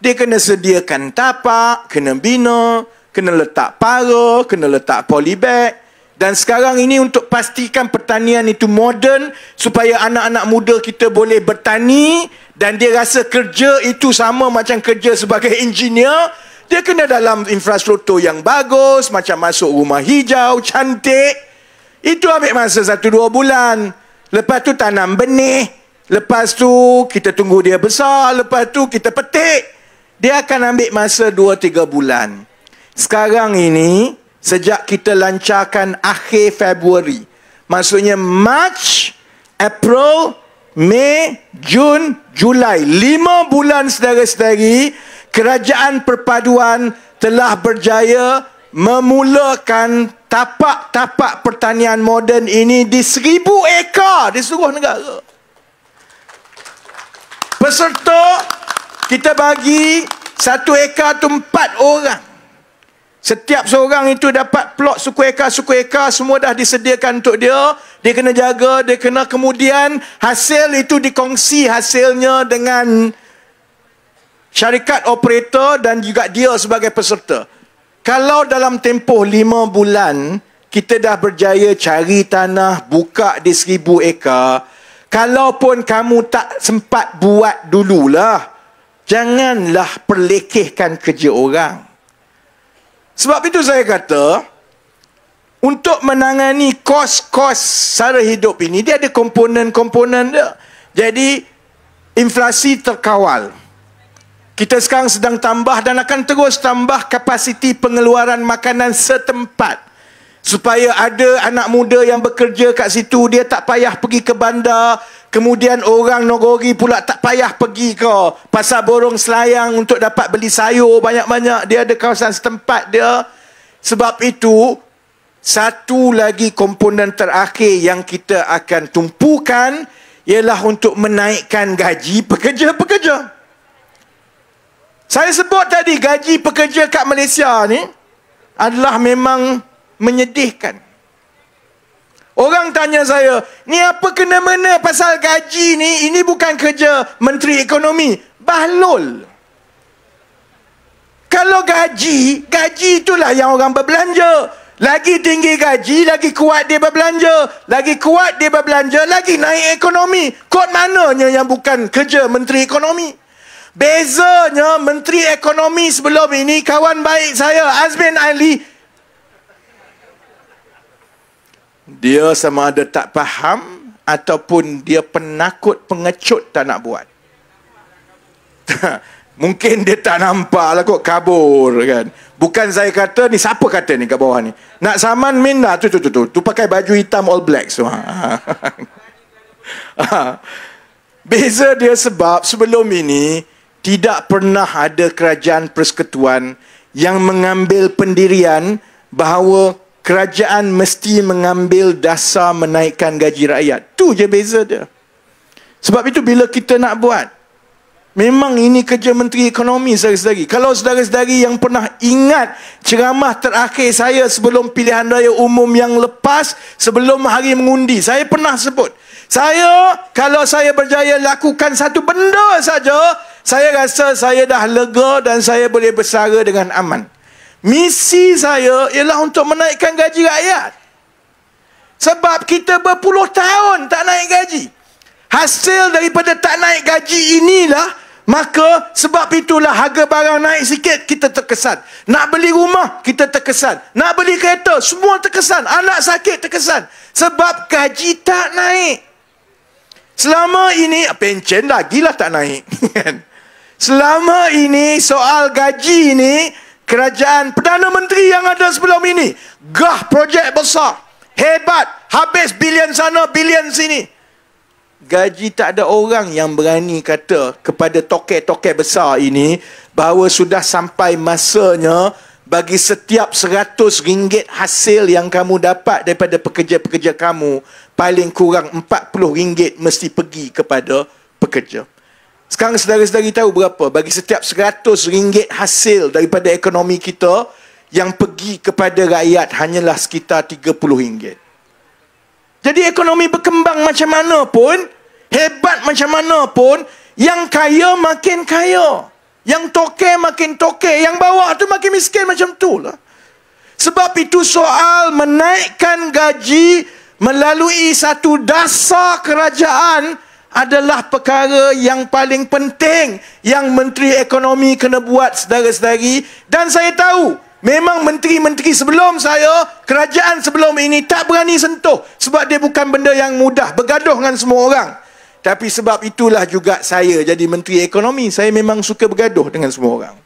Dia kena sediakan tapak, kena bina, kena letak para, kena letak polybag. Dan sekarang ini untuk pastikan pertanian itu moden supaya anak-anak muda kita boleh bertani dan dia rasa kerja itu sama macam kerja sebagai engineer. Dia kena dalam infrastruktur yang bagus, macam masuk rumah hijau, cantik. Itu ambil masa satu dua bulan. Lepas tu tanam benih. Lepas tu kita tunggu dia besar. Lepas tu kita petik. Dia akan ambil masa dua tiga bulan. Sekarang ini sejak kita lancarkan akhir Februari. Maksudnya March, April, Mei, Jun, Julai. Lima bulan sedara-sedari, kerajaan perpaduan telah berjaya memulakan tapak-tapak pertanian moden ini di seribu ekar di seluruh negara. Peserta kita bagi satu ekar tu empat orang. Setiap seorang itu dapat plot suku eka-suku eka semua dah disediakan untuk dia. Dia kena jaga, dia kena kemudian hasil itu dikongsi hasilnya dengan syarikat operator dan juga dia sebagai peserta. Kalau dalam tempoh lima bulan kita dah berjaya cari tanah buka di seribu eka, kalaupun kamu tak sempat buat dululah, janganlah perlekehkan kerja orang. Sebab itu saya kata, untuk menangani kos-kos sara hidup ini, dia ada komponen-komponen dia. Jadi, inflasi terkawal. Kita sekarang sedang tambah dan akan terus tambah kapasiti pengeluaran makanan setempat. Supaya ada anak muda yang bekerja kat situ, dia tak payah pergi ke bandar, Kemudian orang Nogori pula tak payah pergi ke Pasar Borong Selayang untuk dapat beli sayur banyak-banyak. Dia ada kawasan setempat dia. Sebab itu, satu lagi komponen terakhir yang kita akan tumpukan ialah untuk menaikkan gaji pekerja-pekerja. Saya sebut tadi gaji pekerja kat Malaysia ni adalah memang menyedihkan. Orang tanya saya, ni apa kena-mena pasal gaji ni? Ini bukan kerja Menteri Ekonomi. Bahlul. Kalau gaji, gaji itulah yang orang berbelanja. Lagi tinggi gaji, lagi kuat dia berbelanja. Lagi kuat dia berbelanja, lagi naik ekonomi. Kod mananya yang bukan kerja Menteri Ekonomi? Bezanya Menteri Ekonomi sebelum ini, kawan baik saya Azmin Ali, Dia sama ada tak faham ataupun dia penakut pengecut tak nak buat. Mungkin dia tak nampak lah kot kabur kan. Bukan saya kata ni siapa kata ni kat bawah ni. Nak saman minda lah, tu tu tu tu. Tu pakai baju hitam all black tu. Ha. Ha. Beza dia sebab sebelum ini tidak pernah ada kerajaan persekutuan yang mengambil pendirian bahawa kerajaan mesti mengambil dasar menaikkan gaji rakyat. Tu je beza dia. Sebab itu bila kita nak buat, memang ini kerja Menteri Ekonomi saudara-saudari. Kalau saudara-saudari yang pernah ingat ceramah terakhir saya sebelum pilihan raya umum yang lepas, sebelum hari mengundi, saya pernah sebut. Saya, kalau saya berjaya lakukan satu benda saja, saya rasa saya dah lega dan saya boleh bersara dengan aman. Misi saya ialah untuk menaikkan gaji rakyat. Sebab kita berpuluh tahun tak naik gaji. Hasil daripada tak naik gaji inilah maka sebab itulah harga barang naik sikit kita terkesan. Nak beli rumah kita terkesan. Nak beli kereta semua terkesan. Anak sakit terkesan. Sebab gaji tak naik. Selama ini pencen lagi lah tak naik. Kan? Selama ini soal gaji ini kerajaan Perdana Menteri yang ada sebelum ini. Gah projek besar. Hebat. Habis bilion sana, bilion sini. Gaji tak ada orang yang berani kata kepada tokek-tokek besar ini bahawa sudah sampai masanya bagi setiap seratus ringgit hasil yang kamu dapat daripada pekerja-pekerja kamu, paling kurang empat puluh ringgit mesti pergi kepada pekerja. Sekarang saudara-saudari tahu berapa bagi setiap seratus ringgit hasil daripada ekonomi kita yang pergi kepada rakyat hanyalah sekitar puluh ringgit. Jadi ekonomi berkembang macam mana pun, hebat macam mana pun, yang kaya makin kaya. Yang toke makin toke, yang bawah tu makin miskin macam tu lah. Sebab itu soal menaikkan gaji melalui satu dasar kerajaan adalah perkara yang paling penting yang Menteri Ekonomi kena buat sedara-sedari. Dan saya tahu, memang menteri-menteri sebelum saya, kerajaan sebelum ini tak berani sentuh sebab dia bukan benda yang mudah bergaduh dengan semua orang. Tapi sebab itulah juga saya jadi Menteri Ekonomi. Saya memang suka bergaduh dengan semua orang.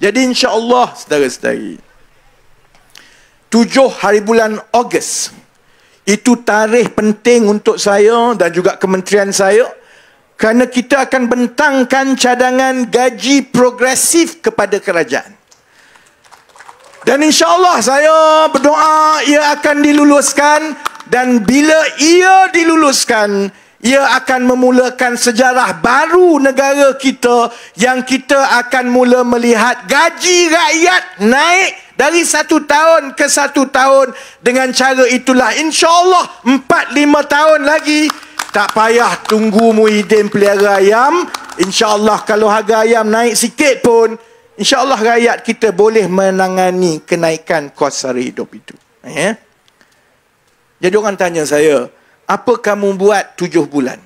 Jadi insya Allah sedara-sedari. 7 hari bulan Ogos. Itu tarikh penting untuk saya dan juga kementerian saya kerana kita akan bentangkan cadangan gaji progresif kepada kerajaan. Dan insya-Allah saya berdoa ia akan diluluskan dan bila ia diluluskan ia akan memulakan sejarah baru negara kita yang kita akan mula melihat gaji rakyat naik dari satu tahun ke satu tahun dengan cara itulah insyaallah empat lima tahun lagi tak payah tunggu muhyiddin pelihara ayam insyaallah kalau harga ayam naik sikit pun insyaallah rakyat kita boleh menangani kenaikan kos sara hidup itu ya jadi orang tanya saya apa kamu buat tujuh bulan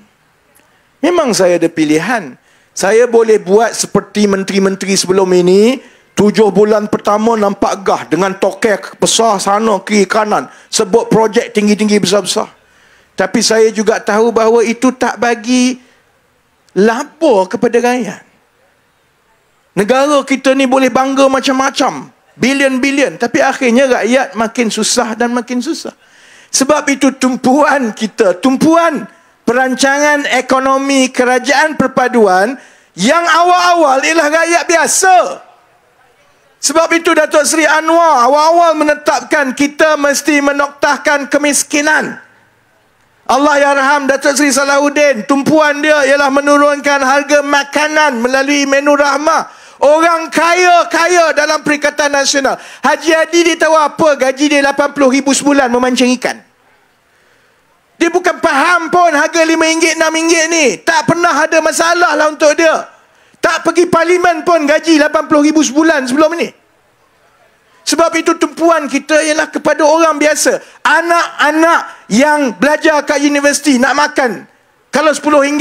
memang saya ada pilihan saya boleh buat seperti menteri-menteri sebelum ini Tujuh bulan pertama nampak gah dengan tokek besar sana kiri kanan. Sebut projek tinggi-tinggi besar-besar. Tapi saya juga tahu bahawa itu tak bagi labo kepada rakyat. Negara kita ni boleh bangga macam-macam. Bilion-bilion. Tapi akhirnya rakyat makin susah dan makin susah. Sebab itu tumpuan kita. Tumpuan perancangan ekonomi kerajaan perpaduan yang awal-awal ialah rakyat biasa. Sebab itu Datuk Seri Anwar awal-awal menetapkan kita mesti menoktahkan kemiskinan. Allah Ya Rahim Datuk Seri Salahuddin, tumpuan dia ialah menurunkan harga makanan melalui menu rahmah. Orang kaya-kaya dalam Perikatan Nasional. Haji Hadi dia tahu apa gaji dia RM80,000 sebulan memancing ikan. Dia bukan faham pun harga RM5, RM6 ni. Tak pernah ada masalah lah untuk dia. Tak pergi parlimen pun gaji ribu sebulan sebelum ini. Sebab itu tumpuan kita ialah kepada orang biasa. Anak-anak yang belajar kat universiti nak makan. Kalau RM10,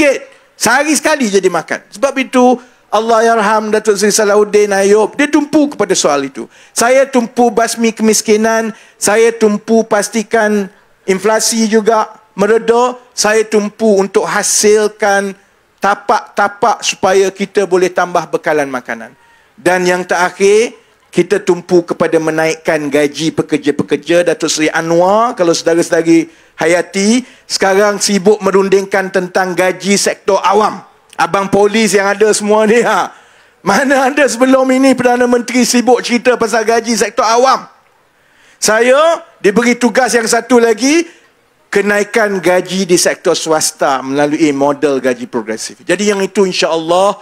sehari sekali jadi makan. Sebab itu Allah Yarham Datuk Seri Salahuddin Ayub, dia tumpu kepada soal itu. Saya tumpu basmi kemiskinan, saya tumpu pastikan inflasi juga meredah, saya tumpu untuk hasilkan tapak-tapak supaya kita boleh tambah bekalan makanan. Dan yang terakhir, kita tumpu kepada menaikkan gaji pekerja-pekerja Datuk Seri Anwar kalau saudara sedari hayati sekarang sibuk merundingkan tentang gaji sektor awam. Abang polis yang ada semua ni ha. Mana anda sebelum ini Perdana Menteri sibuk cerita pasal gaji sektor awam? Saya diberi tugas yang satu lagi, kenaikan gaji di sektor swasta melalui model gaji progresif. Jadi yang itu insya-Allah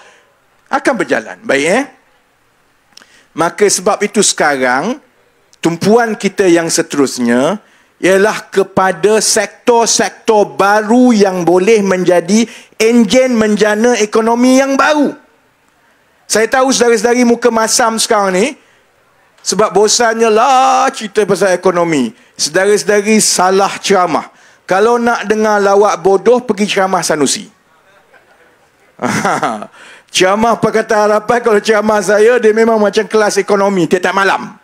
akan berjalan. Baik eh? Maka sebab itu sekarang tumpuan kita yang seterusnya ialah kepada sektor-sektor baru yang boleh menjadi enjin menjana ekonomi yang baru. Saya tahu sedari saudari muka masam sekarang ni sebab bosannya lah cerita pasal ekonomi. sedari-sedari salah ceramah. Kalau nak dengar lawak bodoh, pergi ceramah sanusi. ceramah Pakatan Harapan, kalau ceramah saya, dia memang macam kelas ekonomi, tiap-tiap malam.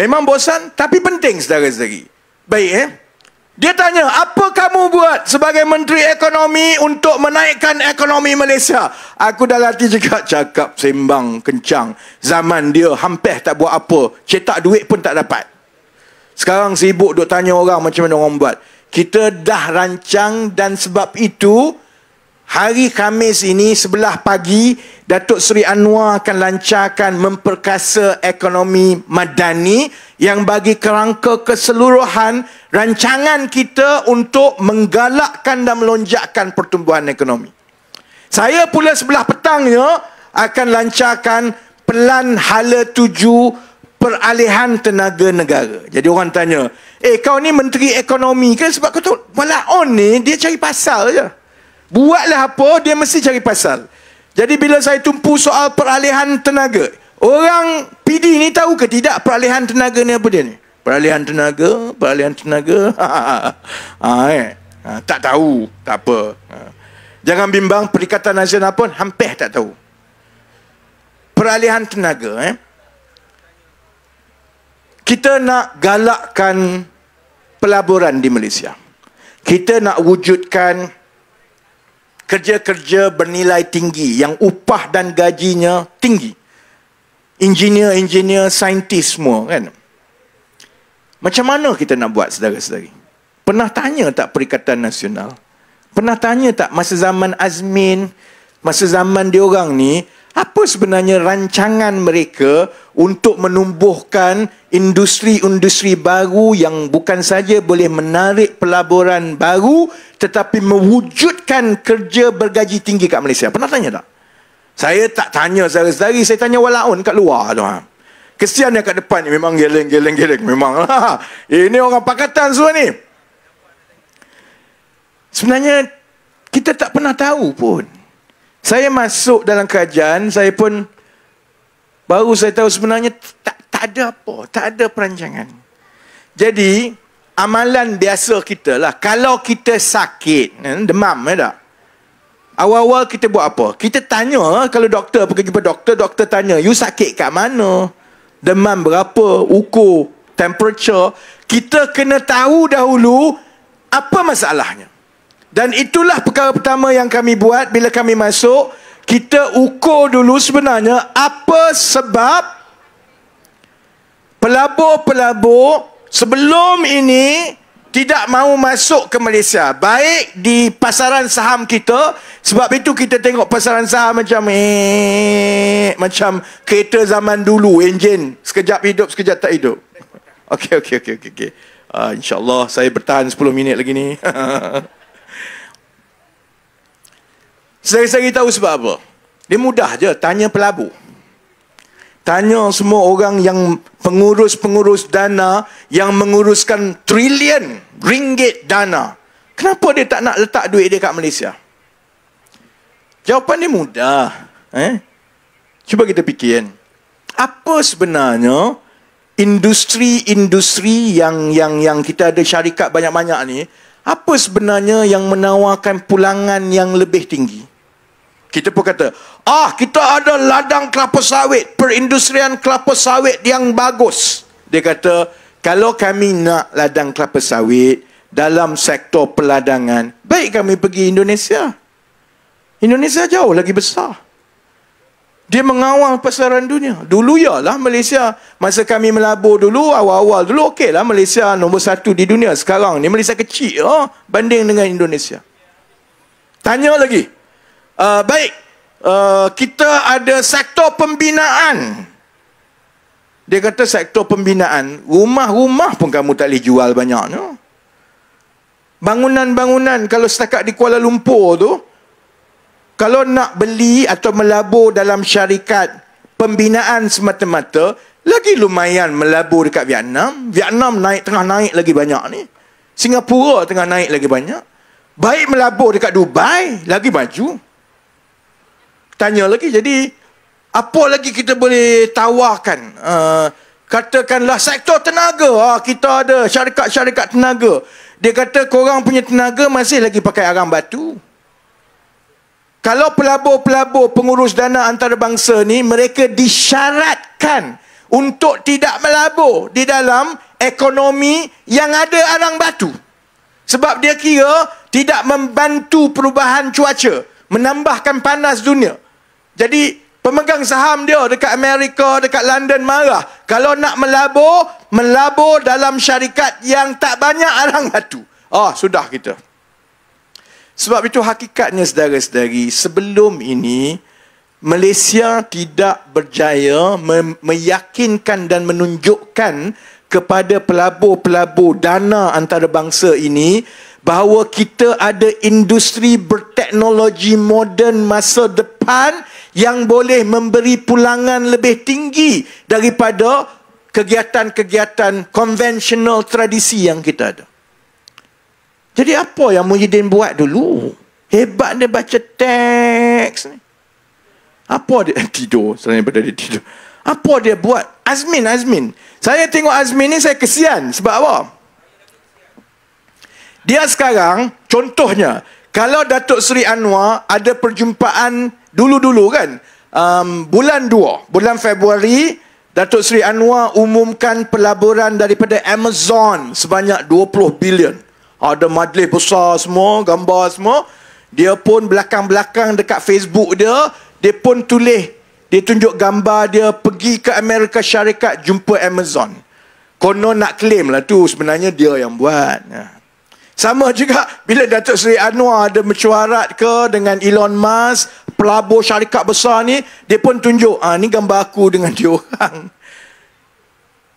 Memang bosan, tapi penting saudara-saudari. Baik, eh? Dia tanya, apa kamu buat sebagai Menteri Ekonomi untuk menaikkan ekonomi Malaysia? Aku dah latih juga cakap sembang, kencang. Zaman dia hampir tak buat apa. Cetak duit pun tak dapat. Sekarang sibuk duk tanya orang macam mana orang buat. Kita dah rancang dan sebab itu hari Khamis ini sebelah pagi Datuk Seri Anwar akan lancarkan memperkasa ekonomi madani yang bagi kerangka keseluruhan rancangan kita untuk menggalakkan dan melonjakkan pertumbuhan ekonomi. Saya pula sebelah petangnya akan lancarkan pelan hala tuju peralihan tenaga negara. Jadi orang tanya, eh kau ni menteri ekonomi ke? Sebab kau tahu, malah on ni dia cari pasal je. Buatlah apa, dia mesti cari pasal. Jadi bila saya tumpu soal peralihan tenaga, orang PD ni tahu ke tidak peralihan tenaga ni apa dia ni? Peralihan tenaga, peralihan tenaga. ha, eh. ha, tak tahu, tak apa. Ha. Jangan bimbang, Perikatan Nasional pun hampir tak tahu. Peralihan tenaga, eh. Kita nak galakkan pelaburan di Malaysia. Kita nak wujudkan kerja-kerja bernilai tinggi yang upah dan gajinya tinggi. Engineer-engineer, saintis semua kan. Macam mana kita nak buat saudara-saudari? Pernah tanya tak Perikatan Nasional? Pernah tanya tak masa zaman Azmin, masa zaman diorang ni, apa sebenarnya rancangan mereka untuk menumbuhkan industri-industri baru yang bukan saja boleh menarik pelaburan baru tetapi mewujudkan kerja bergaji tinggi kat Malaysia. Pernah tanya tak? Saya tak tanya sehari-hari, saya tanya walaun kat luar tu. Ha. Kesian yang kat depan ni memang geleng-geleng-geleng memang. Ha, ini orang pakatan semua ni. Sebenarnya kita tak pernah tahu pun. Saya masuk dalam kerajaan, saya pun baru saya tahu sebenarnya tak, tak ada apa, tak ada perancangan. Jadi, amalan biasa kita lah. Kalau kita sakit, eh, demam, ya tak? Awal-awal kita buat apa? Kita tanya, ah, kalau doktor pergi jumpa doktor, doktor tanya, you sakit kat mana? Demam berapa? Ukur temperature? Kita kena tahu dahulu apa masalahnya. Dan itulah perkara pertama yang kami buat bila kami masuk. Kita ukur dulu sebenarnya apa sebab pelabur-pelabur sebelum ini tidak mahu masuk ke Malaysia. Baik di pasaran saham kita. Sebab itu kita tengok pasaran saham macam eh, macam kereta zaman dulu. Enjin. Sekejap hidup, sekejap tak hidup. Okey, okey, okey. Okay, okay. okay, okay, Uh, InsyaAllah saya bertahan 10 minit lagi ni. Saya sari tahu sebab apa? Dia mudah je, tanya pelabur. Tanya semua orang yang pengurus-pengurus dana yang menguruskan trilion ringgit dana. Kenapa dia tak nak letak duit dia kat Malaysia? Jawapan dia mudah. Eh? Cuba kita fikirkan. Apa sebenarnya industri-industri yang yang yang kita ada syarikat banyak-banyak ni, apa sebenarnya yang menawarkan pulangan yang lebih tinggi? Kita pun kata, ah kita ada ladang kelapa sawit, perindustrian kelapa sawit yang bagus. Dia kata, kalau kami nak ladang kelapa sawit dalam sektor peladangan, baik kami pergi Indonesia. Indonesia jauh lagi besar. Dia mengawal pasaran dunia. Dulu ya lah Malaysia. Masa kami melabur dulu, awal-awal dulu okey lah Malaysia nombor satu di dunia. Sekarang ni Malaysia kecil oh, banding dengan Indonesia. Tanya lagi. Uh, baik, uh, kita ada sektor pembinaan. Dia kata sektor pembinaan, rumah-rumah pun kamu tak boleh jual banyak. Bangunan-bangunan kalau setakat di Kuala Lumpur tu, kalau nak beli atau melabur dalam syarikat pembinaan semata-mata, lagi lumayan melabur dekat Vietnam. Vietnam naik tengah naik lagi banyak ni. Singapura tengah naik lagi banyak. Baik melabur dekat Dubai, lagi maju. Baju tanya lagi. Jadi, apa lagi kita boleh tawarkan? Uh, katakanlah sektor tenaga. Uh, kita ada syarikat-syarikat tenaga. Dia kata korang punya tenaga masih lagi pakai arang batu. Kalau pelabur-pelabur pengurus dana antarabangsa ni, mereka disyaratkan untuk tidak melabur di dalam ekonomi yang ada arang batu. Sebab dia kira tidak membantu perubahan cuaca, menambahkan panas dunia. Jadi pemegang saham dia dekat Amerika, dekat London marah. Kalau nak melabur, melabur dalam syarikat yang tak banyak orang satu. Oh, ah, sudah kita. Sebab itu hakikatnya saudara-saudari, sebelum ini Malaysia tidak berjaya me- meyakinkan dan menunjukkan kepada pelabur-pelabur dana antarabangsa ini bahawa kita ada industri berteknologi moden masa depan depan yang boleh memberi pulangan lebih tinggi daripada kegiatan-kegiatan konvensional tradisi yang kita ada. Jadi apa yang Muhyiddin buat dulu? Hebat dia baca teks ni. Apa dia tidur selain daripada dia tidur? Apa dia buat? Azmin, Azmin. Saya tengok Azmin ni saya kesian. Sebab apa? Dia sekarang, contohnya, kalau Datuk Seri Anwar ada perjumpaan dulu-dulu kan um, bulan 2 bulan Februari Datuk Seri Anwar umumkan pelaburan daripada Amazon sebanyak 20 bilion. Ada majlis besar semua, gambar semua. Dia pun belakang-belakang dekat Facebook dia, dia pun tulis, dia tunjuk gambar dia pergi ke Amerika Syarikat jumpa Amazon. Konon nak claim lah tu sebenarnya dia yang buat. Ha. Sama juga bila Datuk Seri Anwar ada mencuarat ke dengan Elon Musk, pelabur syarikat besar ni dia pun tunjuk ah ni gambar aku dengan dia orang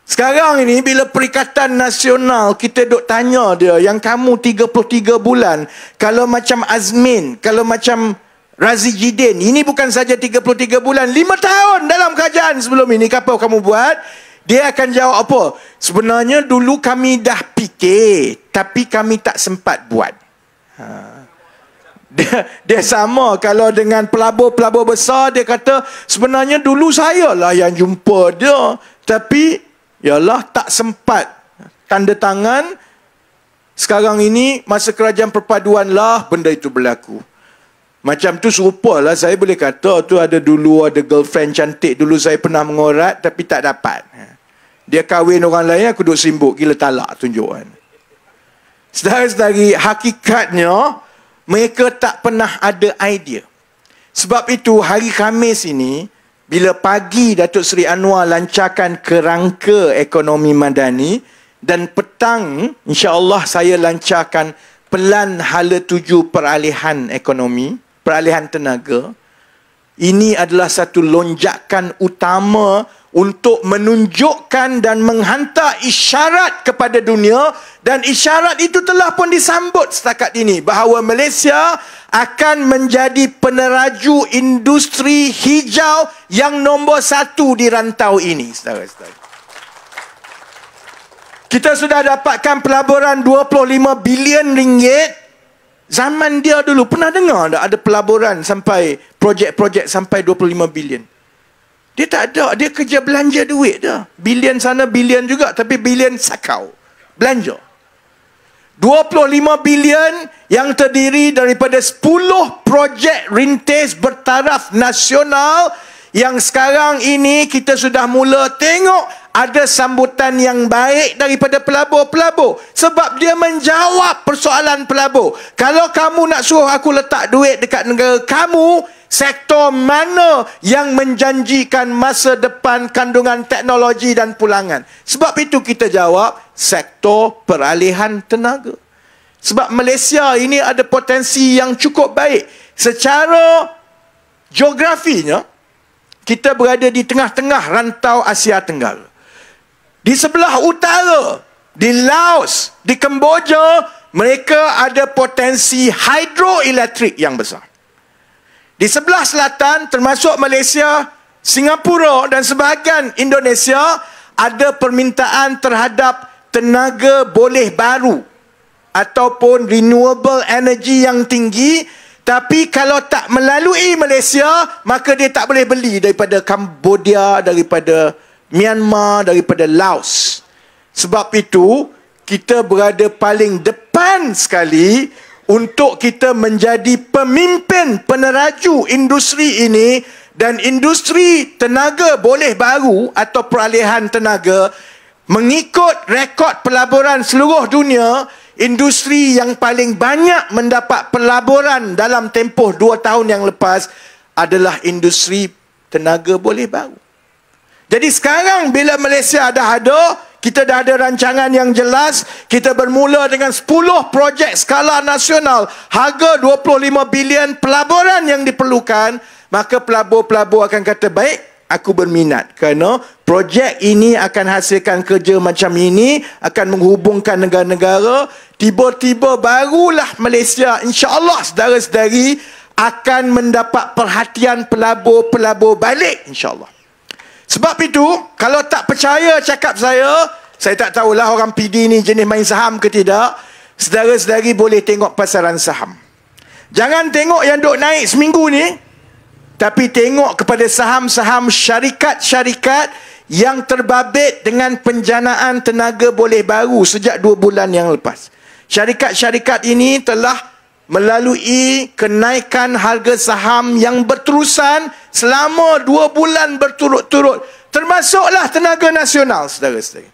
sekarang ini bila perikatan nasional kita duk tanya dia yang kamu 33 bulan kalau macam Azmin kalau macam Razi Jidin ini bukan saja 33 bulan 5 tahun dalam kerajaan sebelum ini apa kamu buat dia akan jawab apa sebenarnya dulu kami dah fikir tapi kami tak sempat buat ha dia, dia sama kalau dengan pelabur-pelabur besar dia kata sebenarnya dulu saya lah yang jumpa dia tapi ialah tak sempat tanda tangan sekarang ini masa kerajaan perpaduan lah benda itu berlaku macam tu lah saya boleh kata tu ada dulu ada girlfriend cantik dulu saya pernah mengorat tapi tak dapat dia kahwin orang lain aku duduk simbuk gila talak tunjuk kan sedari-sedari hakikatnya mereka tak pernah ada idea. Sebab itu hari Khamis ini, bila pagi Datuk Seri Anwar lancarkan kerangka ekonomi madani dan petang insya Allah saya lancarkan pelan hala tuju peralihan ekonomi, peralihan tenaga. Ini adalah satu lonjakan utama untuk menunjukkan dan menghantar isyarat kepada dunia dan isyarat itu telah pun disambut setakat ini bahawa Malaysia akan menjadi peneraju industri hijau yang nombor satu di rantau ini. Saudara-saudara. Kita sudah dapatkan pelaburan 25 bilion ringgit Zaman dia dulu, pernah dengar ada pelaburan sampai projek-projek sampai 25 bilion. Dia tak ada, dia kerja belanja duit dah. Bilion sana bilion juga tapi bilion sakau. Belanja. 25 bilion yang terdiri daripada 10 projek rintis bertaraf nasional yang sekarang ini kita sudah mula tengok ada sambutan yang baik daripada pelabur-pelabur sebab dia menjawab persoalan pelabur. Kalau kamu nak suruh aku letak duit dekat negara kamu, sektor mana yang menjanjikan masa depan kandungan teknologi dan pulangan? Sebab itu kita jawab sektor peralihan tenaga. Sebab Malaysia ini ada potensi yang cukup baik secara geografinya kita berada di tengah-tengah rantau Asia Tenggara. Di sebelah utara, di Laos, di Kemboja, mereka ada potensi hidroelektrik yang besar. Di sebelah selatan, termasuk Malaysia, Singapura dan sebahagian Indonesia, ada permintaan terhadap tenaga boleh baru ataupun renewable energy yang tinggi tapi kalau tak melalui Malaysia, maka dia tak boleh beli daripada Cambodia, daripada Myanmar, daripada Laos. Sebab itu, kita berada paling depan sekali untuk kita menjadi pemimpin peneraju industri ini dan industri tenaga boleh baru atau peralihan tenaga mengikut rekod pelaburan seluruh dunia industri yang paling banyak mendapat pelaburan dalam tempoh dua tahun yang lepas adalah industri tenaga boleh baru. Jadi sekarang bila Malaysia dah ada, kita dah ada rancangan yang jelas, kita bermula dengan 10 projek skala nasional, harga 25 bilion pelaburan yang diperlukan, maka pelabur-pelabur akan kata, baik, aku berminat kerana projek ini akan hasilkan kerja macam ini akan menghubungkan negara-negara tiba-tiba barulah Malaysia insya-Allah saudara-saudari akan mendapat perhatian pelabur-pelabur balik insya-Allah sebab itu kalau tak percaya cakap saya saya tak tahulah orang PD ni jenis main saham ke tidak saudara-saudari boleh tengok pasaran saham jangan tengok yang dok naik seminggu ni tapi tengok kepada saham-saham syarikat-syarikat yang terbabit dengan penjanaan tenaga boleh baru sejak dua bulan yang lepas. Syarikat-syarikat ini telah melalui kenaikan harga saham yang berterusan selama dua bulan berturut-turut. Termasuklah tenaga nasional, saudara-saudara.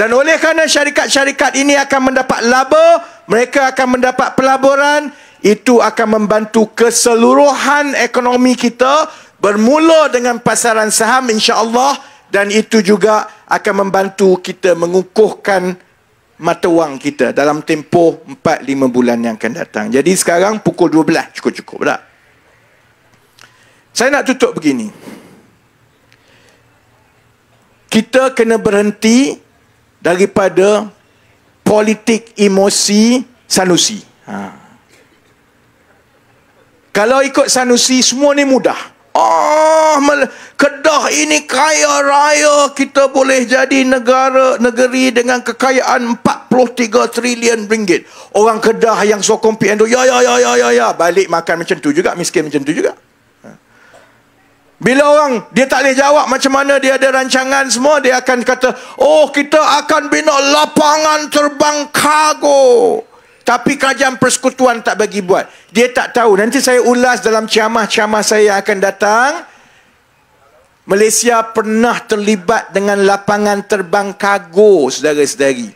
Dan oleh kerana syarikat-syarikat ini akan mendapat laba, mereka akan mendapat pelaburan itu akan membantu keseluruhan ekonomi kita bermula dengan pasaran saham insya-Allah dan itu juga akan membantu kita mengukuhkan mata wang kita dalam tempoh 4-5 bulan yang akan datang. Jadi sekarang pukul 12 cukup-cukup dah. Saya nak tutup begini. Kita kena berhenti daripada politik emosi sanusi. Ha. Kalau ikut sanusi, semua ni mudah. Oh, Kedah ini kaya raya. Kita boleh jadi negara, negeri dengan kekayaan 43 trilion ringgit. Orang Kedah yang sokong PN tu, ya, ya, ya, ya, ya, ya. Balik makan macam tu juga, miskin macam tu juga. Ha. Bila orang dia tak boleh jawab macam mana dia ada rancangan semua, dia akan kata, oh kita akan bina lapangan terbang kargo. Tapi kerajaan persekutuan tak bagi buat. Dia tak tahu. Nanti saya ulas dalam ciamah-ciamah saya yang akan datang. Malaysia pernah terlibat dengan lapangan terbang Kago, saudara-saudari.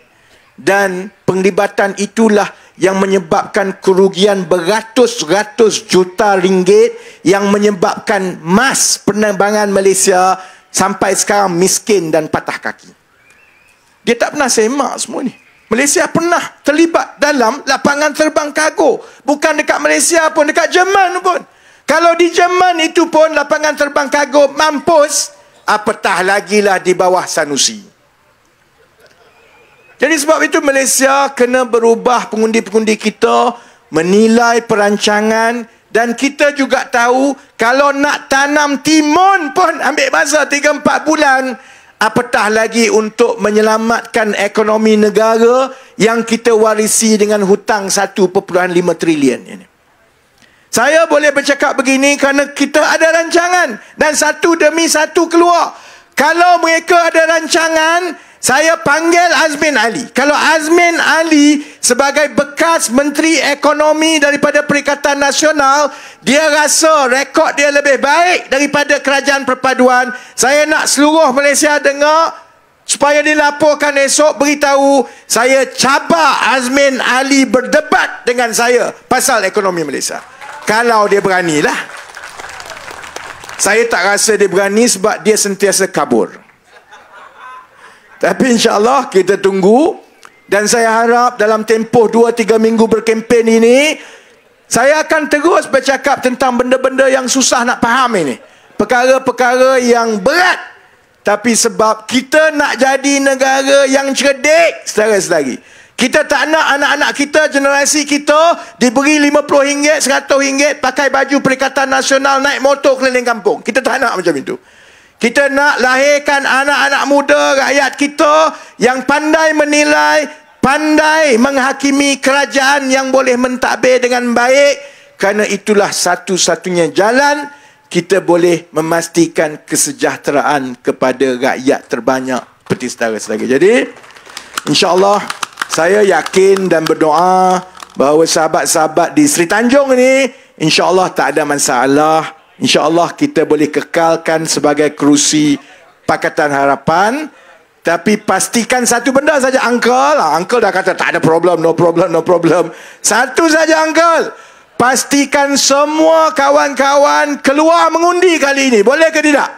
Dan penglibatan itulah yang menyebabkan kerugian beratus-ratus juta ringgit yang menyebabkan mas penerbangan Malaysia sampai sekarang miskin dan patah kaki. Dia tak pernah semak semua ni. Malaysia pernah terlibat dalam lapangan terbang kargo. Bukan dekat Malaysia pun, dekat Jerman pun. Kalau di Jerman itu pun lapangan terbang kargo mampus, apatah lagi lah di bawah Sanusi. Jadi sebab itu Malaysia kena berubah pengundi-pengundi kita menilai perancangan dan kita juga tahu kalau nak tanam timun pun ambil masa 3-4 bulan apatah lagi untuk menyelamatkan ekonomi negara yang kita warisi dengan hutang 1.5 trilion ini. Saya boleh bercakap begini kerana kita ada rancangan dan satu demi satu keluar. Kalau mereka ada rancangan, saya panggil Azmin Ali. Kalau Azmin Ali sebagai bekas Menteri Ekonomi daripada Perikatan Nasional, dia rasa rekod dia lebih baik daripada kerajaan perpaduan. Saya nak seluruh Malaysia dengar supaya dilaporkan esok beritahu saya cabar Azmin Ali berdebat dengan saya pasal ekonomi Malaysia. Kalau dia beranilah. Saya tak rasa dia berani sebab dia sentiasa kabur. Tapi insya Allah kita tunggu dan saya harap dalam tempoh 2-3 minggu berkempen ini saya akan terus bercakap tentang benda-benda yang susah nak faham ini. Perkara-perkara yang berat tapi sebab kita nak jadi negara yang cerdik setara lagi Kita tak nak anak-anak kita, generasi kita diberi RM50, RM100 pakai baju Perikatan Nasional naik motor keliling kampung. Kita tak nak macam itu. Kita nak lahirkan anak-anak muda rakyat kita yang pandai menilai, pandai menghakimi kerajaan yang boleh mentadbir dengan baik kerana itulah satu-satunya jalan kita boleh memastikan kesejahteraan kepada rakyat terbanyak seperti setara-setara. Jadi, insyaAllah saya yakin dan berdoa bahawa sahabat-sahabat di Sri Tanjung ini insyaAllah tak ada masalah. InsyaAllah kita boleh kekalkan sebagai kerusi Pakatan Harapan. Tapi pastikan satu benda saja, Uncle. Lah. Uncle dah kata, tak ada problem, no problem, no problem. Satu saja, Uncle. Pastikan semua kawan-kawan keluar mengundi kali ini. Boleh ke tidak?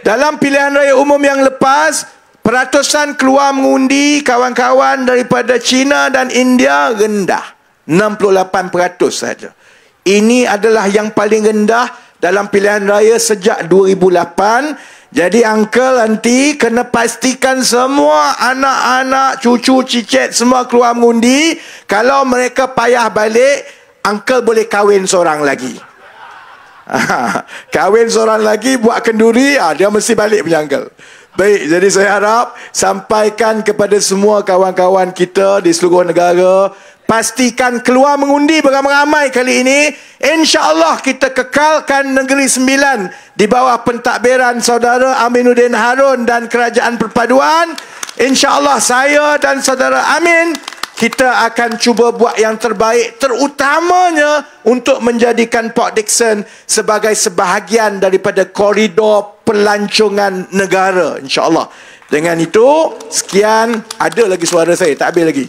Dalam pilihan raya umum yang lepas, peratusan keluar mengundi kawan-kawan daripada China dan India rendah. 68% saja. Ini adalah yang paling rendah dalam pilihan raya sejak 2008. Jadi uncle nanti kena pastikan semua anak-anak, cucu, cicit semua keluar mengundi. Kalau mereka payah balik, uncle boleh kahwin seorang lagi. kahwin seorang lagi buat kenduri, ah dia mesti balik punya uncle. Baik, jadi saya harap sampaikan kepada semua kawan-kawan kita di seluruh negara Pastikan keluar mengundi beramai-ramai kali ini. Insya Allah kita kekalkan Negeri Sembilan di bawah pentadbiran saudara Aminuddin Harun dan Kerajaan Perpaduan. Insya Allah saya dan saudara Amin, kita akan cuba buat yang terbaik terutamanya untuk menjadikan Port Dixon sebagai sebahagian daripada koridor pelancongan negara. Insya Allah. Dengan itu, sekian. Ada lagi suara saya, tak habis lagi.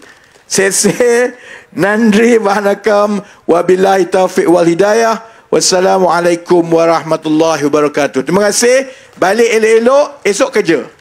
Sese Nandri Wahnakam Wabillahi Taufiq Wal Hidayah Wassalamualaikum Warahmatullahi Wabarakatuh Terima kasih Balik elok-elok Esok kerja